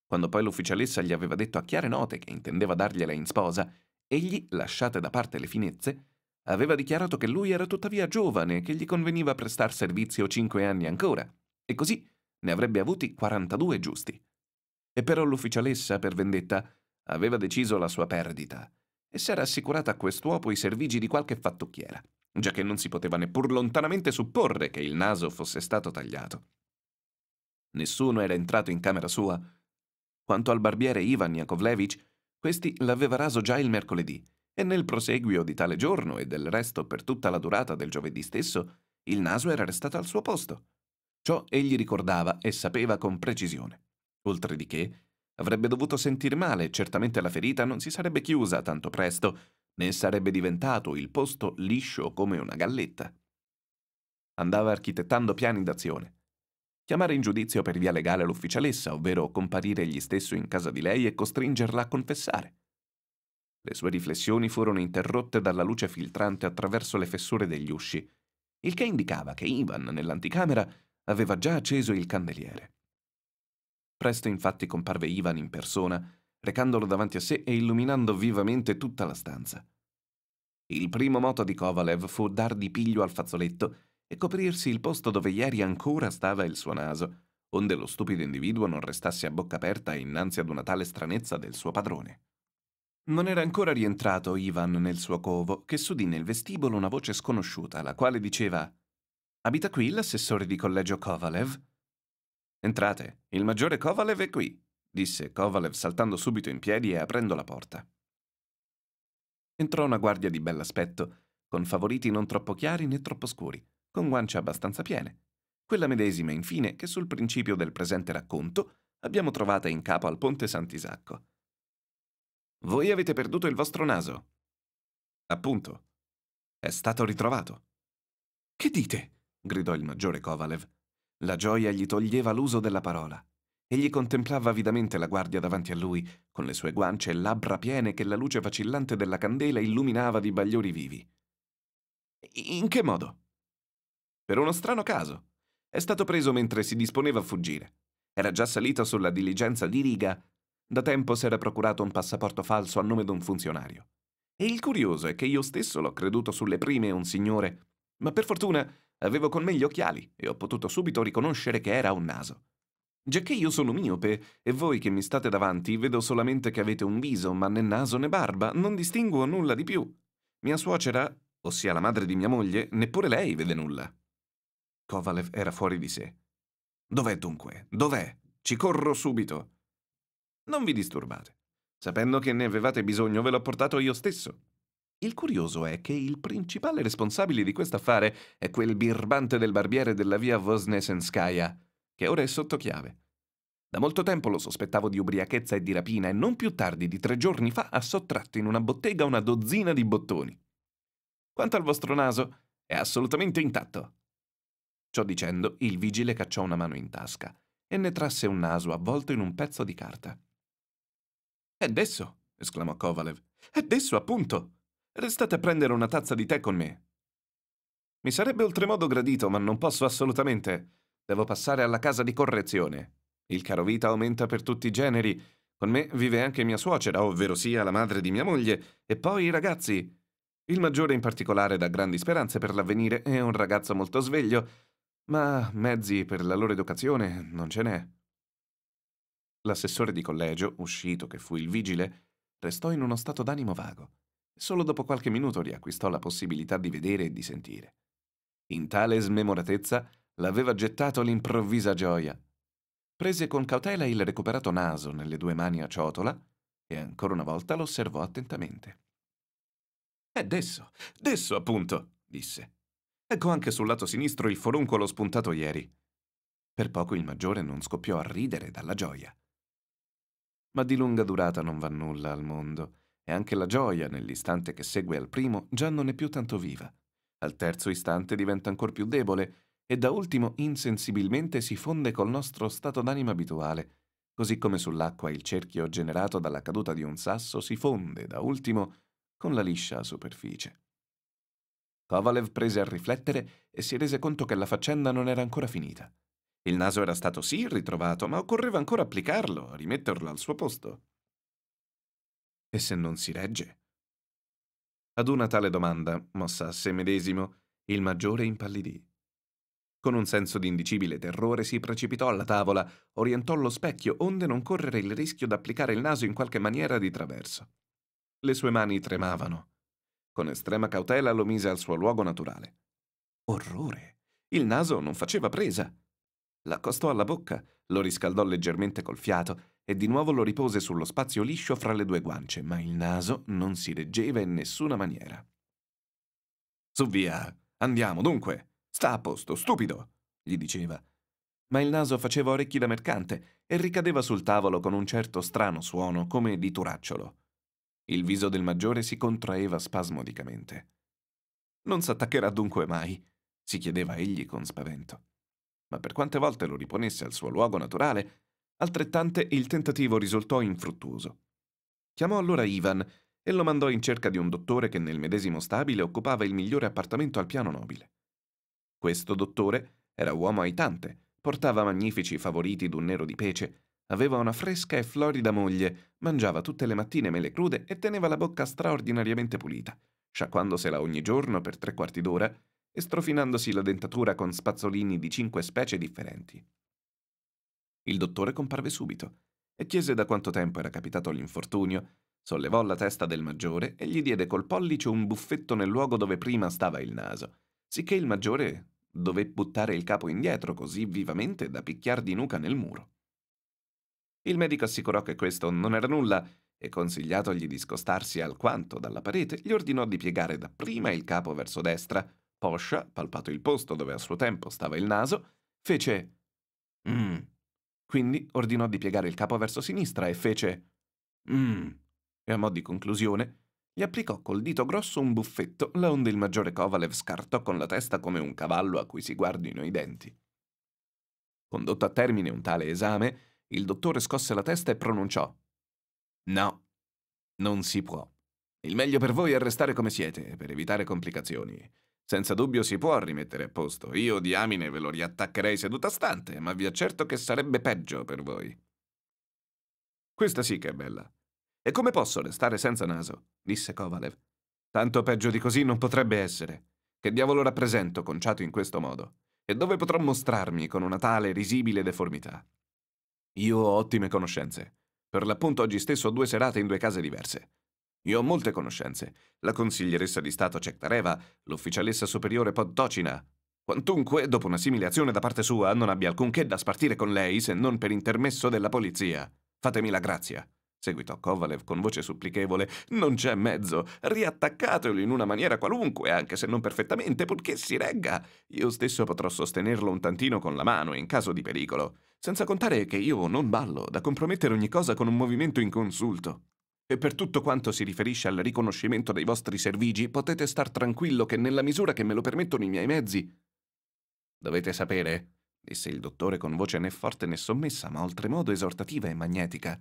Quando poi l'ufficialessa gli aveva detto a chiare note che intendeva dargliela in sposa, egli, lasciate da parte le finezze, aveva dichiarato che lui era tuttavia giovane e che gli conveniva prestar servizio cinque anni ancora, e così ne avrebbe avuti 42 giusti. E però l'ufficialessa, per vendetta, aveva deciso la sua perdita e s'era assicurata a quest'uopo i servigi di qualche fattucchiera, già che non si poteva neppur lontanamente supporre che il naso fosse stato tagliato. Nessuno era entrato in camera sua. Quanto al barbiere Ivan Yakovlevich, questi l'aveva raso già il mercoledì e nel proseguio di tale giorno e del resto per tutta la durata del giovedì stesso, il naso era restato al suo posto. Ciò egli ricordava e sapeva con precisione. Oltre di che, avrebbe dovuto sentir male, certamente la ferita non si sarebbe chiusa tanto presto, né sarebbe diventato il posto liscio come una galletta. Andava architettando piani d'azione. Chiamare in giudizio per via legale l'ufficialessa, ovvero comparire egli stesso in casa di lei e costringerla a confessare. Le sue riflessioni furono interrotte dalla luce filtrante attraverso le fessure degli usci, il che indicava che Ivan, nell'anticamera, aveva già acceso il candeliere. Presto infatti comparve Ivan in persona, recandolo davanti a sé e illuminando vivamente tutta la stanza. Il primo moto di Kovalev fu dar di piglio al fazzoletto e coprirsi il posto dove ieri ancora stava il suo naso, onde lo stupido individuo non restasse a bocca aperta innanzi ad una tale stranezza del suo padrone. Non era ancora rientrato Ivan nel suo covo che s'udì nel vestibolo una voce sconosciuta, la quale diceva Abita qui l'assessore di collegio Kovalev? Entrate, il maggiore Kovalev è qui, disse Kovalev saltando subito in piedi e aprendo la porta. Entrò una guardia di bell'aspetto, con favoriti non troppo chiari né troppo scuri, con guance abbastanza piene. Quella medesima, infine, che sul principio del presente racconto abbiamo trovata in capo al ponte Sant'Isacco. Voi avete perduto il vostro naso. Appunto. È stato ritrovato. Che dite? gridò il maggiore Kovalev. La gioia gli toglieva l'uso della parola. Egli contemplava avidamente la guardia davanti a lui, con le sue guance e labbra piene che la luce vacillante della candela illuminava di bagliori vivi. In che modo? Per uno strano caso. È stato preso mentre si disponeva a fuggire. Era già salito sulla diligenza di riga. Da tempo s'era procurato un passaporto falso a nome d'un funzionario. E il curioso è che io stesso l'ho creduto sulle prime un signore, ma per fortuna Avevo con me gli occhiali e ho potuto subito riconoscere che era un naso. Giacché io sono miope e voi che mi state davanti vedo solamente che avete un viso, ma né naso né barba, non distinguo nulla di più. Mia suocera, ossia la madre di mia moglie, neppure lei vede nulla. Kovalev era fuori di sé. Dov'è dunque? Dov'è? Ci corro subito. Non vi disturbate. Sapendo che ne avevate bisogno, ve l'ho portato io stesso. Il curioso è che il principale responsabile di questo affare è quel birbante del barbiere della via Vosnesenskaya, che ora è sotto chiave. Da molto tempo lo sospettavo di ubriachezza e di rapina e non più tardi di tre giorni fa ha sottratto in una bottega una dozzina di bottoni. Quanto al vostro naso, è assolutamente intatto. Ciò dicendo, il vigile cacciò una mano in tasca e ne trasse un naso avvolto in un pezzo di carta. Ed esso, esclamò Kovalev. Ed esso, appunto. Restate a prendere una tazza di tè con me. Mi sarebbe oltremodo gradito, ma non posso assolutamente. Devo passare alla casa di correzione. Il caro vita aumenta per tutti i generi. Con me vive anche mia suocera, ovvero sia la madre di mia moglie, e poi i ragazzi. Il maggiore in particolare dà grandi speranze per l'avvenire, è un ragazzo molto sveglio, ma mezzi per la loro educazione non ce n'è. L'assessore di collegio, uscito che fu il vigile, restò in uno stato d'animo vago. Solo dopo qualche minuto riacquistò la possibilità di vedere e di sentire. In tale smemoratezza l'aveva gettato l'improvvisa gioia. Prese con cautela il recuperato naso nelle due mani a ciotola e ancora una volta lo osservò attentamente. È desso, desso appunto, disse. Ecco anche sul lato sinistro il foruncolo spuntato ieri. Per poco il maggiore non scoppiò a ridere dalla gioia. Ma di lunga durata non va nulla al mondo, e anche la gioia, nell'istante che segue al primo, già non è più tanto viva. Al terzo istante diventa ancora più debole e da ultimo insensibilmente si fonde col nostro stato d'anima abituale, così come sull'acqua il cerchio generato dalla caduta di un sasso si fonde, da ultimo, con la liscia superficie. Kovalev prese a riflettere e si rese conto che la faccenda non era ancora finita. Il naso era stato sì ritrovato, ma occorreva ancora applicarlo, rimetterlo al suo posto. E se non si regge? Ad una tale domanda, mossa a sé medesimo, il maggiore impallidì. Con un senso di indicibile terrore si precipitò alla tavola, orientò lo specchio onde non correre il rischio d'applicare il naso in qualche maniera di traverso. Le sue mani tremavano. Con estrema cautela lo mise al suo luogo naturale. Orrore! Il naso non faceva presa. L'accostò alla bocca, lo riscaldò leggermente col fiato e di nuovo lo ripose sullo spazio liscio fra le due guance, ma il naso non si reggeva in nessuna maniera. Su via, andiamo dunque, sta a posto, stupido, gli diceva. Ma il naso faceva orecchi da mercante e ricadeva sul tavolo con un certo strano suono, come di turacciolo. Il viso del maggiore si contraeva spasmodicamente. Non s'attaccherà dunque mai? si chiedeva egli con spavento. Ma per quante volte lo riponesse al suo luogo naturale, Altrettante il tentativo risultò infruttuoso. Chiamò allora Ivan e lo mandò in cerca di un dottore che nel medesimo stabile occupava il migliore appartamento al piano nobile. Questo dottore era uomo aitante, portava magnifici favoriti d'un nero di pece, aveva una fresca e florida moglie, mangiava tutte le mattine mele crude e teneva la bocca straordinariamente pulita, sciacquandosela ogni giorno per tre quarti d'ora e strofinandosi la dentatura con spazzolini di cinque specie differenti. Il dottore comparve subito e chiese da quanto tempo era capitato l'infortunio, sollevò la testa del maggiore e gli diede col pollice un buffetto nel luogo dove prima stava il naso, sicché il maggiore dové buttare il capo indietro così vivamente da picchiar di nuca nel muro. Il medico assicurò che questo non era nulla e consigliatogli di scostarsi alquanto dalla parete, gli ordinò di piegare dapprima il capo verso destra. Poscia, palpato il posto dove a suo tempo stava il naso, fece «Mmm, quindi ordinò di piegare il capo verso sinistra e fece Mmm. E a mo' di conclusione, gli applicò col dito grosso un buffetto, là onde il maggiore Kovalev scartò con la testa come un cavallo a cui si guardino i denti. Condotto a termine un tale esame, il dottore scosse la testa e pronunciò No, non si può. Il meglio per voi è restare come siete, per evitare complicazioni. Senza dubbio si può rimettere a posto. Io, diamine, ve lo riattaccherei seduta stante, ma vi accerto che sarebbe peggio per voi. Questa sì che è bella. E come posso restare senza naso? disse Kovalev. Tanto peggio di così non potrebbe essere. Che diavolo rappresento conciato in questo modo? E dove potrò mostrarmi con una tale risibile deformità? Io ho ottime conoscenze. Per l'appunto oggi stesso ho due serate in due case diverse. Io ho molte conoscenze. La consiglieressa di Stato Cectareva, l'ufficialessa superiore Poddocina. Quantunque, dopo una simile azione da parte sua, non abbia alcunché da spartire con lei se non per intermesso della polizia. Fatemi la grazia. Seguitò Kovalev con voce supplichevole. Non c'è mezzo. Riattaccatelo in una maniera qualunque, anche se non perfettamente, purché si regga. Io stesso potrò sostenerlo un tantino con la mano in caso di pericolo. Senza contare che io non ballo, da compromettere ogni cosa con un movimento inconsulto. E per tutto quanto si riferisce al riconoscimento dei vostri servigi, potete star tranquillo che nella misura che me lo permettono i miei mezzi... Dovete sapere, disse il dottore con voce né forte né sommessa, ma oltremodo esortativa e magnetica.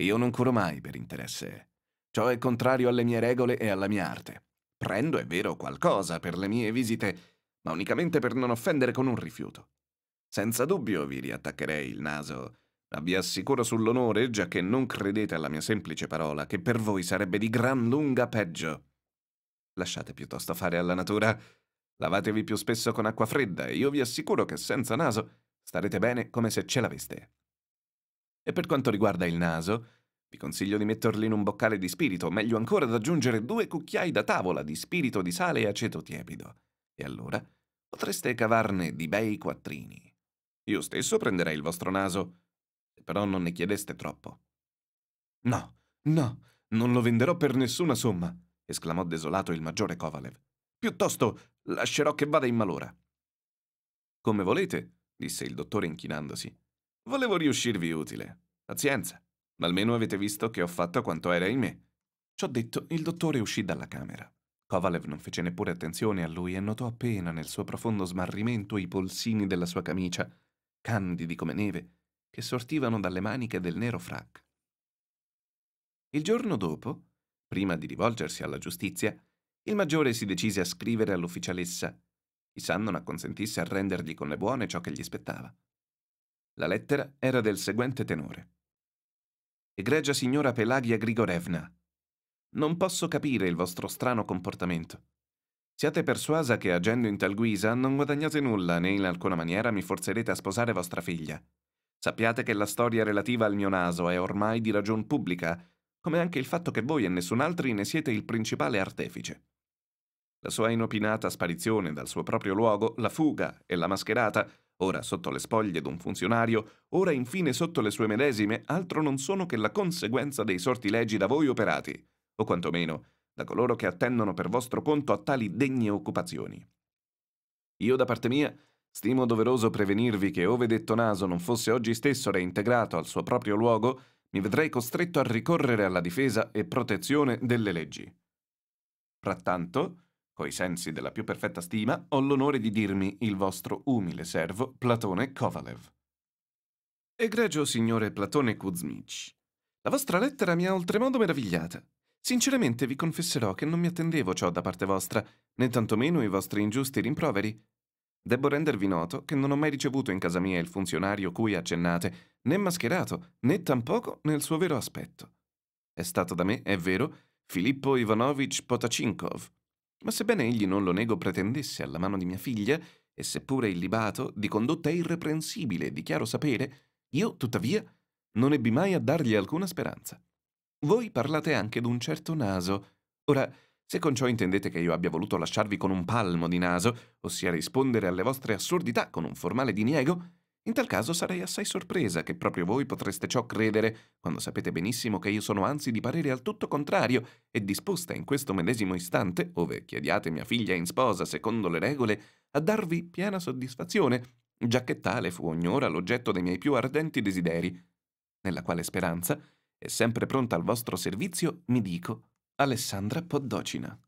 Io non curo mai per interesse. Ciò è contrario alle mie regole e alla mia arte. Prendo, è vero, qualcosa per le mie visite, ma unicamente per non offendere con un rifiuto. Senza dubbio vi riattaccherei il naso vi assicuro sull'onore, già che non credete alla mia semplice parola, che per voi sarebbe di gran lunga peggio. Lasciate piuttosto fare alla natura. Lavatevi più spesso con acqua fredda e io vi assicuro che senza naso starete bene come se ce l'aveste. E per quanto riguarda il naso, vi consiglio di metterli in un boccale di spirito, meglio ancora ad aggiungere due cucchiai da tavola di spirito di sale e aceto tiepido. E allora potreste cavarne di bei quattrini. Io stesso prenderei il vostro naso però non ne chiedeste troppo. No, no, non lo venderò per nessuna somma, esclamò desolato il maggiore Kovalev. Piuttosto lascerò che vada in malora. Come volete, disse il dottore inchinandosi. Volevo riuscirvi utile. Pazienza. Ma almeno avete visto che ho fatto quanto era in me. Ciò detto, il dottore uscì dalla camera. Kovalev non fece neppure attenzione a lui e notò appena nel suo profondo smarrimento i polsini della sua camicia, candidi come neve, che sortivano dalle maniche del nero frac. Il giorno dopo, prima di rivolgersi alla giustizia, il maggiore si decise a scrivere all'ufficialessa. Chissà non acconsentisse a rendergli con le buone ciò che gli spettava. La lettera era del seguente tenore. Egregia signora Pelagia Grigorevna, non posso capire il vostro strano comportamento. Siate persuasa che agendo in tal guisa non guadagnate nulla né in alcuna maniera mi forzerete a sposare vostra figlia, Sappiate che la storia relativa al mio naso è ormai di ragion pubblica, come anche il fatto che voi e nessun altri ne siete il principale artefice. La sua inopinata sparizione dal suo proprio luogo, la fuga e la mascherata, ora sotto le spoglie d'un funzionario, ora infine sotto le sue medesime, altro non sono che la conseguenza dei sortilegi da voi operati, o quantomeno da coloro che attendono per vostro conto a tali degne occupazioni. Io da parte mia Stimo doveroso prevenirvi che ove detto naso non fosse oggi stesso reintegrato al suo proprio luogo, mi vedrei costretto a ricorrere alla difesa e protezione delle leggi. Frattanto, coi sensi della più perfetta stima, ho l'onore di dirmi il vostro umile servo Platone Kovalev. Egregio signore Platone Kuzmich, la vostra lettera mi ha oltremodo meravigliata. Sinceramente vi confesserò che non mi attendevo ciò da parte vostra, né tantomeno i vostri ingiusti rimproveri, Debbo rendervi noto che non ho mai ricevuto in casa mia il funzionario cui accennate, né mascherato, né tampoco nel suo vero aspetto. È stato da me, è vero, Filippo Ivanovich Potacinkov. Ma sebbene egli non lo nego pretendesse alla mano di mia figlia, e seppure illibato, di condotta irreprensibile e di chiaro sapere, io, tuttavia, non ebbi mai a dargli alcuna speranza. Voi parlate anche d'un certo naso. Ora, se con ciò intendete che io abbia voluto lasciarvi con un palmo di naso, ossia rispondere alle vostre assurdità con un formale diniego, in tal caso sarei assai sorpresa che proprio voi potreste ciò credere, quando sapete benissimo che io sono anzi di parere al tutto contrario e disposta in questo medesimo istante, ove chiediate mia figlia in sposa secondo le regole, a darvi piena soddisfazione, già che tale fu ognora l'oggetto dei miei più ardenti desideri, nella quale speranza, e sempre pronta al vostro servizio, mi dico, Alessandra Poddocina.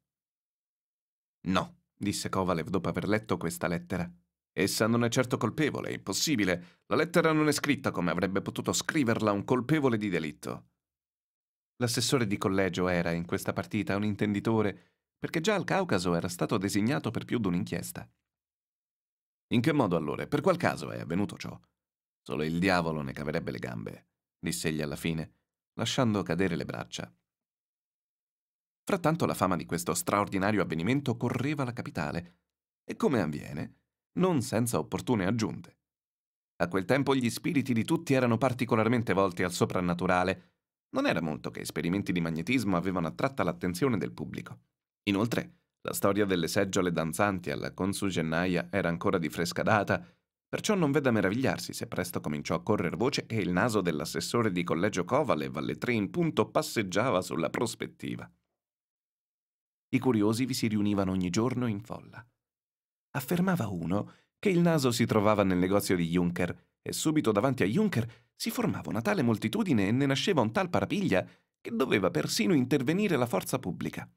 No, disse Kovalev dopo aver letto questa lettera. Essa non è certo colpevole, è impossibile. La lettera non è scritta come avrebbe potuto scriverla un colpevole di delitto. L'assessore di collegio era in questa partita un intenditore, perché già al Caucaso era stato designato per più di un'inchiesta. In che modo allora? Per qual caso è avvenuto ciò? Solo il diavolo ne caverebbe le gambe, disse egli alla fine, lasciando cadere le braccia. Frattanto la fama di questo straordinario avvenimento correva la capitale, e come avviene, non senza opportune aggiunte. A quel tempo gli spiriti di tutti erano particolarmente volti al soprannaturale. Non era molto che esperimenti di magnetismo avevano attratta l'attenzione del pubblico. Inoltre, la storia delle seggiole danzanti alla consugennaia era ancora di fresca data, perciò non v'è da meravigliarsi se presto cominciò a correre voce e il naso dell'assessore di collegio Covale Valletrè in punto passeggiava sulla prospettiva. I curiosi vi si riunivano ogni giorno in folla. Affermava uno che il naso si trovava nel negozio di Juncker e subito davanti a Juncker si formava una tale moltitudine e ne nasceva un tal parapiglia che doveva persino intervenire la forza pubblica.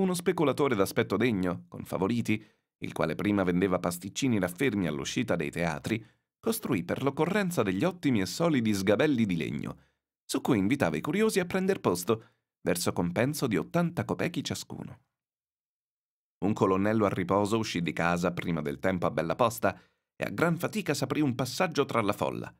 Uno speculatore d'aspetto degno, con favoriti, il quale prima vendeva pasticcini raffermi all'uscita dei teatri, costruì per l'occorrenza degli ottimi e solidi sgabelli di legno, su cui invitava i curiosi a prender posto verso compenso di 80 copechi ciascuno. Un colonnello a riposo uscì di casa prima del tempo a bella posta e a gran fatica s'aprì un passaggio tra la folla,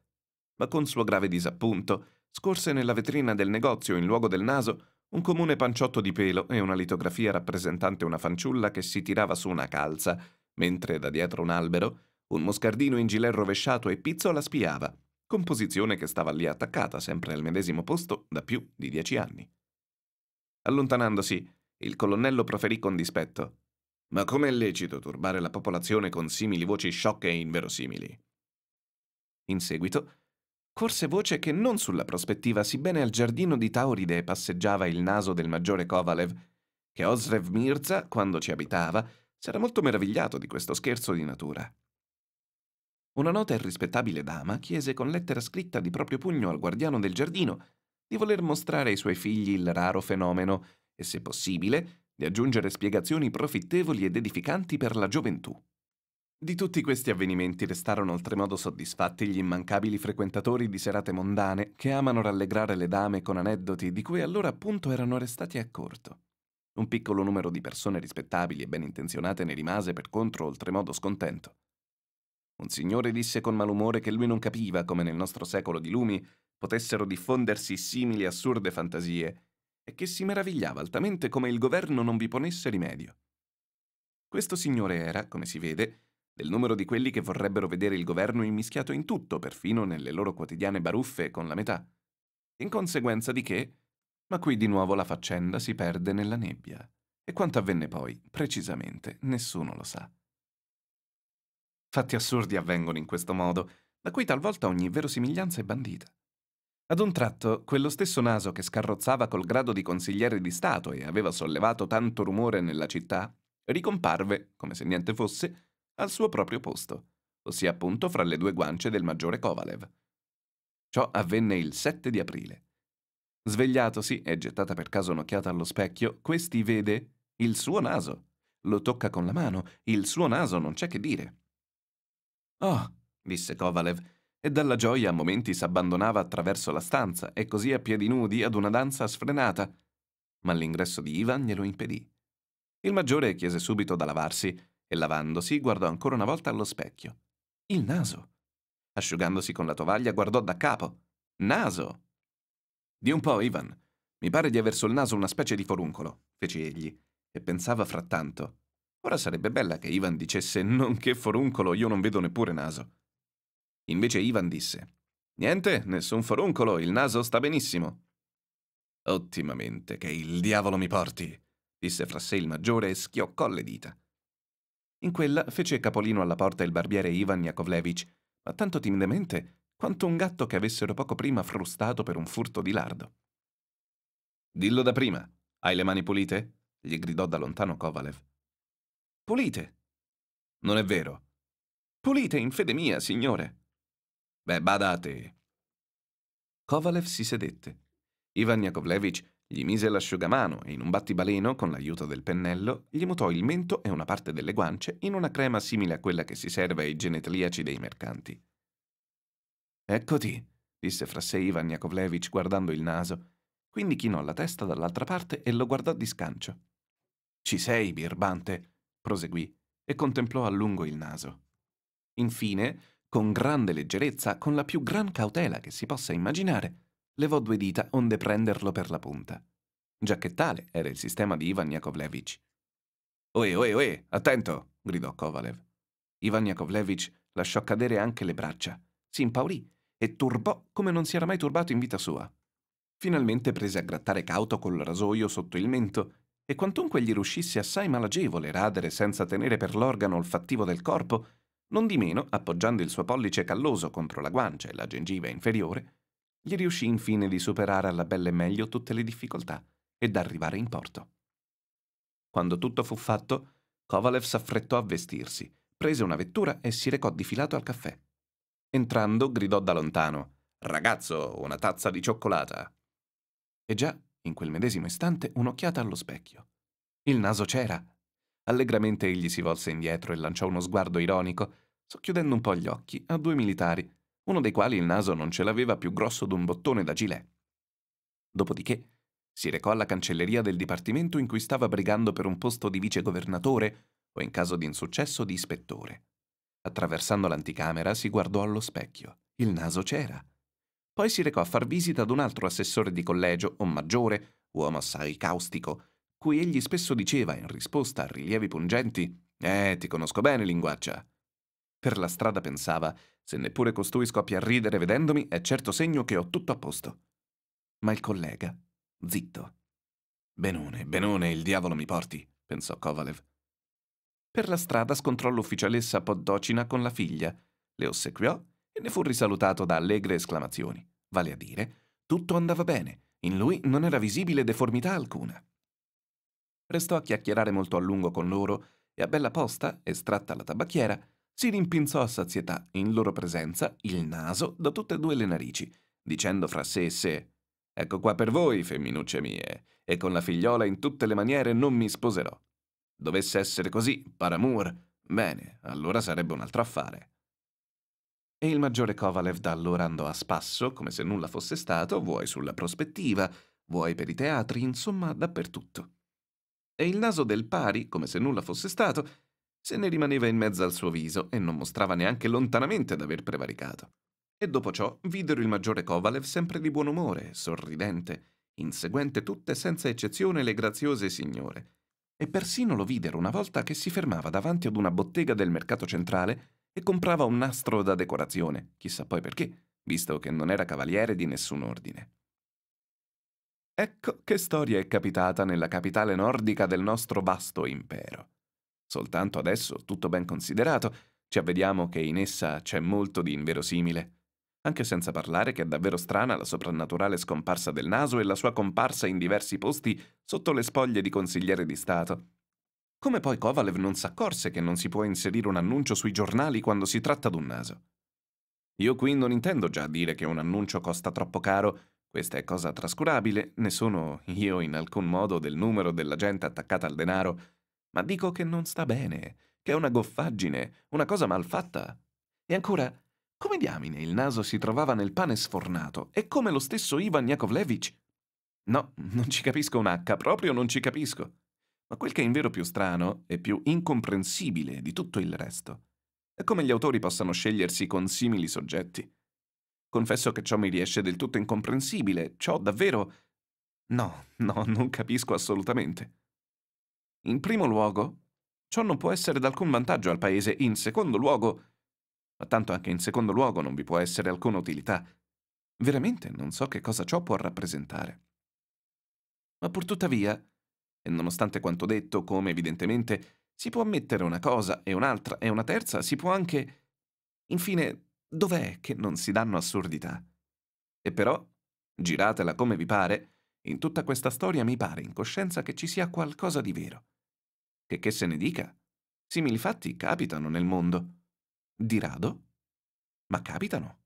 ma con suo grave disappunto scorse nella vetrina del negozio in luogo del naso un comune panciotto di pelo e una litografia rappresentante una fanciulla che si tirava su una calza, mentre da dietro un albero un moscardino in gilet rovesciato e pizzo la spiava, composizione che stava lì attaccata sempre al medesimo posto da più di dieci anni. Allontanandosi, il colonnello proferì con dispetto. Ma com'è lecito turbare la popolazione con simili voci sciocche e inverosimili? In seguito, corse voce che non sulla prospettiva, sebbene al giardino di Tauride passeggiava il naso del maggiore Kovalev, che Osrev Mirza, quando ci abitava, s'era molto meravigliato di questo scherzo di natura. Una nota e rispettabile dama chiese con lettera scritta di proprio pugno al guardiano del giardino di voler mostrare ai suoi figli il raro fenomeno e, se possibile, di aggiungere spiegazioni profittevoli ed edificanti per la gioventù. Di tutti questi avvenimenti restarono oltremodo soddisfatti gli immancabili frequentatori di serate mondane che amano rallegrare le dame con aneddoti di cui allora appunto erano restati a corto. Un piccolo numero di persone rispettabili e ben intenzionate ne rimase per contro oltremodo scontento. Un signore disse con malumore che lui non capiva come nel nostro secolo di lumi potessero diffondersi simili assurde fantasie e che si meravigliava altamente come il governo non vi ponesse rimedio. Questo signore era, come si vede, del numero di quelli che vorrebbero vedere il governo immischiato in tutto, perfino nelle loro quotidiane baruffe con la metà. In conseguenza di che, ma qui di nuovo la faccenda si perde nella nebbia. E quanto avvenne poi, precisamente, nessuno lo sa. Fatti assurdi avvengono in questo modo, da cui talvolta ogni verosimiglianza è bandita. Ad un tratto, quello stesso naso che scarrozzava col grado di consigliere di Stato e aveva sollevato tanto rumore nella città, ricomparve, come se niente fosse, al suo proprio posto, ossia appunto fra le due guance del maggiore Kovalev. Ciò avvenne il 7 di aprile. Svegliatosi e gettata per caso un'occhiata allo specchio, questi vede il suo naso. Lo tocca con la mano, il suo naso non c'è che dire. Oh, disse Kovalev, e dalla gioia a momenti s'abbandonava attraverso la stanza e così a piedi nudi ad una danza sfrenata, ma l'ingresso di Ivan glielo impedì. Il maggiore chiese subito da lavarsi e lavandosi guardò ancora una volta allo specchio. Il naso. Asciugandosi con la tovaglia guardò da capo. Naso. Di un po', Ivan. Mi pare di aver sul naso una specie di foruncolo, fece egli, e pensava frattanto. Ora sarebbe bella che Ivan dicesse non che foruncolo, io non vedo neppure naso. Invece Ivan disse, Niente, nessun foruncolo, il naso sta benissimo. Ottimamente, che il diavolo mi porti, disse fra sé il maggiore e schioccò le dita. In quella fece capolino alla porta il barbiere Ivan Yakovlevich, ma tanto timidamente quanto un gatto che avessero poco prima frustato per un furto di lardo. Dillo da prima, hai le mani pulite? gli gridò da lontano Kovalev. Pulite. Non è vero. Pulite in fede mia, signore. Beh, badate. Kovalev si sedette. Ivan Yakovlevich gli mise l'asciugamano e in un battibaleno, con l'aiuto del pennello, gli mutò il mento e una parte delle guance in una crema simile a quella che si serve ai genetliaci dei mercanti. Eccoti, disse fra sé Ivan Yakovlevich guardando il naso, quindi chinò la testa dall'altra parte e lo guardò di scancio. Ci sei, birbante, proseguì, e contemplò a lungo il naso. Infine, con grande leggerezza, con la più gran cautela che si possa immaginare, levò due dita onde prenderlo per la punta. Già che tale era il sistema di Ivan Yakovlevich. Oe, oe, oe, attento! gridò Kovalev. Ivan Yakovlevich lasciò cadere anche le braccia, si impaurì e turbò come non si era mai turbato in vita sua. Finalmente prese a grattare cauto col rasoio sotto il mento e quantunque gli riuscisse assai malagevole radere senza tenere per l'organo olfattivo del corpo, Nondimeno, appoggiando il suo pollice calloso contro la guancia e la gengiva inferiore, gli riuscì infine di superare alla belle meglio tutte le difficoltà ed arrivare in porto. Quando tutto fu fatto, Kovalev s'affrettò a vestirsi, prese una vettura e si recò difilato al caffè. Entrando, gridò da lontano: Ragazzo, una tazza di cioccolata! E già, in quel medesimo istante, un'occhiata allo specchio. Il naso c'era. Allegramente egli si volse indietro e lanciò uno sguardo ironico socchiudendo un po' gli occhi, a due militari, uno dei quali il naso non ce l'aveva più grosso d'un bottone da gilet. Dopodiché si recò alla cancelleria del dipartimento in cui stava brigando per un posto di vicegovernatore o in caso di insuccesso di ispettore. Attraversando l'anticamera si guardò allo specchio. Il naso c'era. Poi si recò a far visita ad un altro assessore di collegio, un maggiore, uomo assai caustico, cui egli spesso diceva in risposta a rilievi pungenti: Eh, ti conosco bene, linguaccia. Per la strada pensava, se neppure costui scoppia a ridere vedendomi, è certo segno che ho tutto a posto. Ma il collega, zitto. Benone, benone, il diavolo mi porti, pensò Kovalev. Per la strada scontrò l'ufficialessa Poddocina con la figlia, le ossequiò e ne fu risalutato da allegre esclamazioni. Vale a dire, tutto andava bene, in lui non era visibile deformità alcuna. Restò a chiacchierare molto a lungo con loro e a bella posta, estratta la tabacchiera, si rimpinzò a sazietà in loro presenza il naso da tutte e due le narici, dicendo fra sé e sé Ecco qua per voi, femminucce mie, e con la figliola in tutte le maniere non mi sposerò. Dovesse essere così, paramour, bene, allora sarebbe un altro affare. E il maggiore Kovalev da allora andò a spasso, come se nulla fosse stato, vuoi sulla prospettiva, vuoi per i teatri, insomma, dappertutto. E il naso del pari, come se nulla fosse stato, se ne rimaneva in mezzo al suo viso e non mostrava neanche lontanamente d'aver prevaricato. E dopo ciò videro il maggiore Kovalev sempre di buon umore, sorridente, inseguente tutte senza eccezione le graziose signore. E persino lo videro una volta che si fermava davanti ad una bottega del mercato centrale e comprava un nastro da decorazione, chissà poi perché, visto che non era cavaliere di nessun ordine. Ecco che storia è capitata nella capitale nordica del nostro vasto impero soltanto adesso, tutto ben considerato, ci avvediamo che in essa c'è molto di inverosimile. Anche senza parlare che è davvero strana la soprannaturale scomparsa del naso e la sua comparsa in diversi posti sotto le spoglie di consigliere di Stato. Come poi Kovalev non s'accorse che non si può inserire un annuncio sui giornali quando si tratta d'un naso. Io qui non intendo già dire che un annuncio costa troppo caro, questa è cosa trascurabile, ne sono io in alcun modo del numero della gente attaccata al denaro, ma dico che non sta bene, che è una goffaggine, una cosa malfatta. E ancora, come diamine il naso si trovava nel pane sfornato e come lo stesso Ivan Yakovlevich? No, non ci capisco un H, proprio non ci capisco. Ma quel che è in vero più strano e più incomprensibile di tutto il resto è come gli autori possano scegliersi con simili soggetti. Confesso che ciò mi riesce del tutto incomprensibile, ciò davvero... No, no, non capisco assolutamente. In primo luogo, ciò non può essere d'alcun vantaggio al paese. In secondo luogo, ma tanto anche in secondo luogo non vi può essere alcuna utilità. Veramente non so che cosa ciò può rappresentare. Ma purtuttavia, e nonostante quanto detto, come evidentemente, si può ammettere una cosa e un'altra e una terza, si può anche... Infine, dov'è che non si danno assurdità? E però, giratela come vi pare, in tutta questa storia mi pare in coscienza che ci sia qualcosa di vero. Che che se ne dica? Simili fatti capitano nel mondo. Di rado? Ma capitano.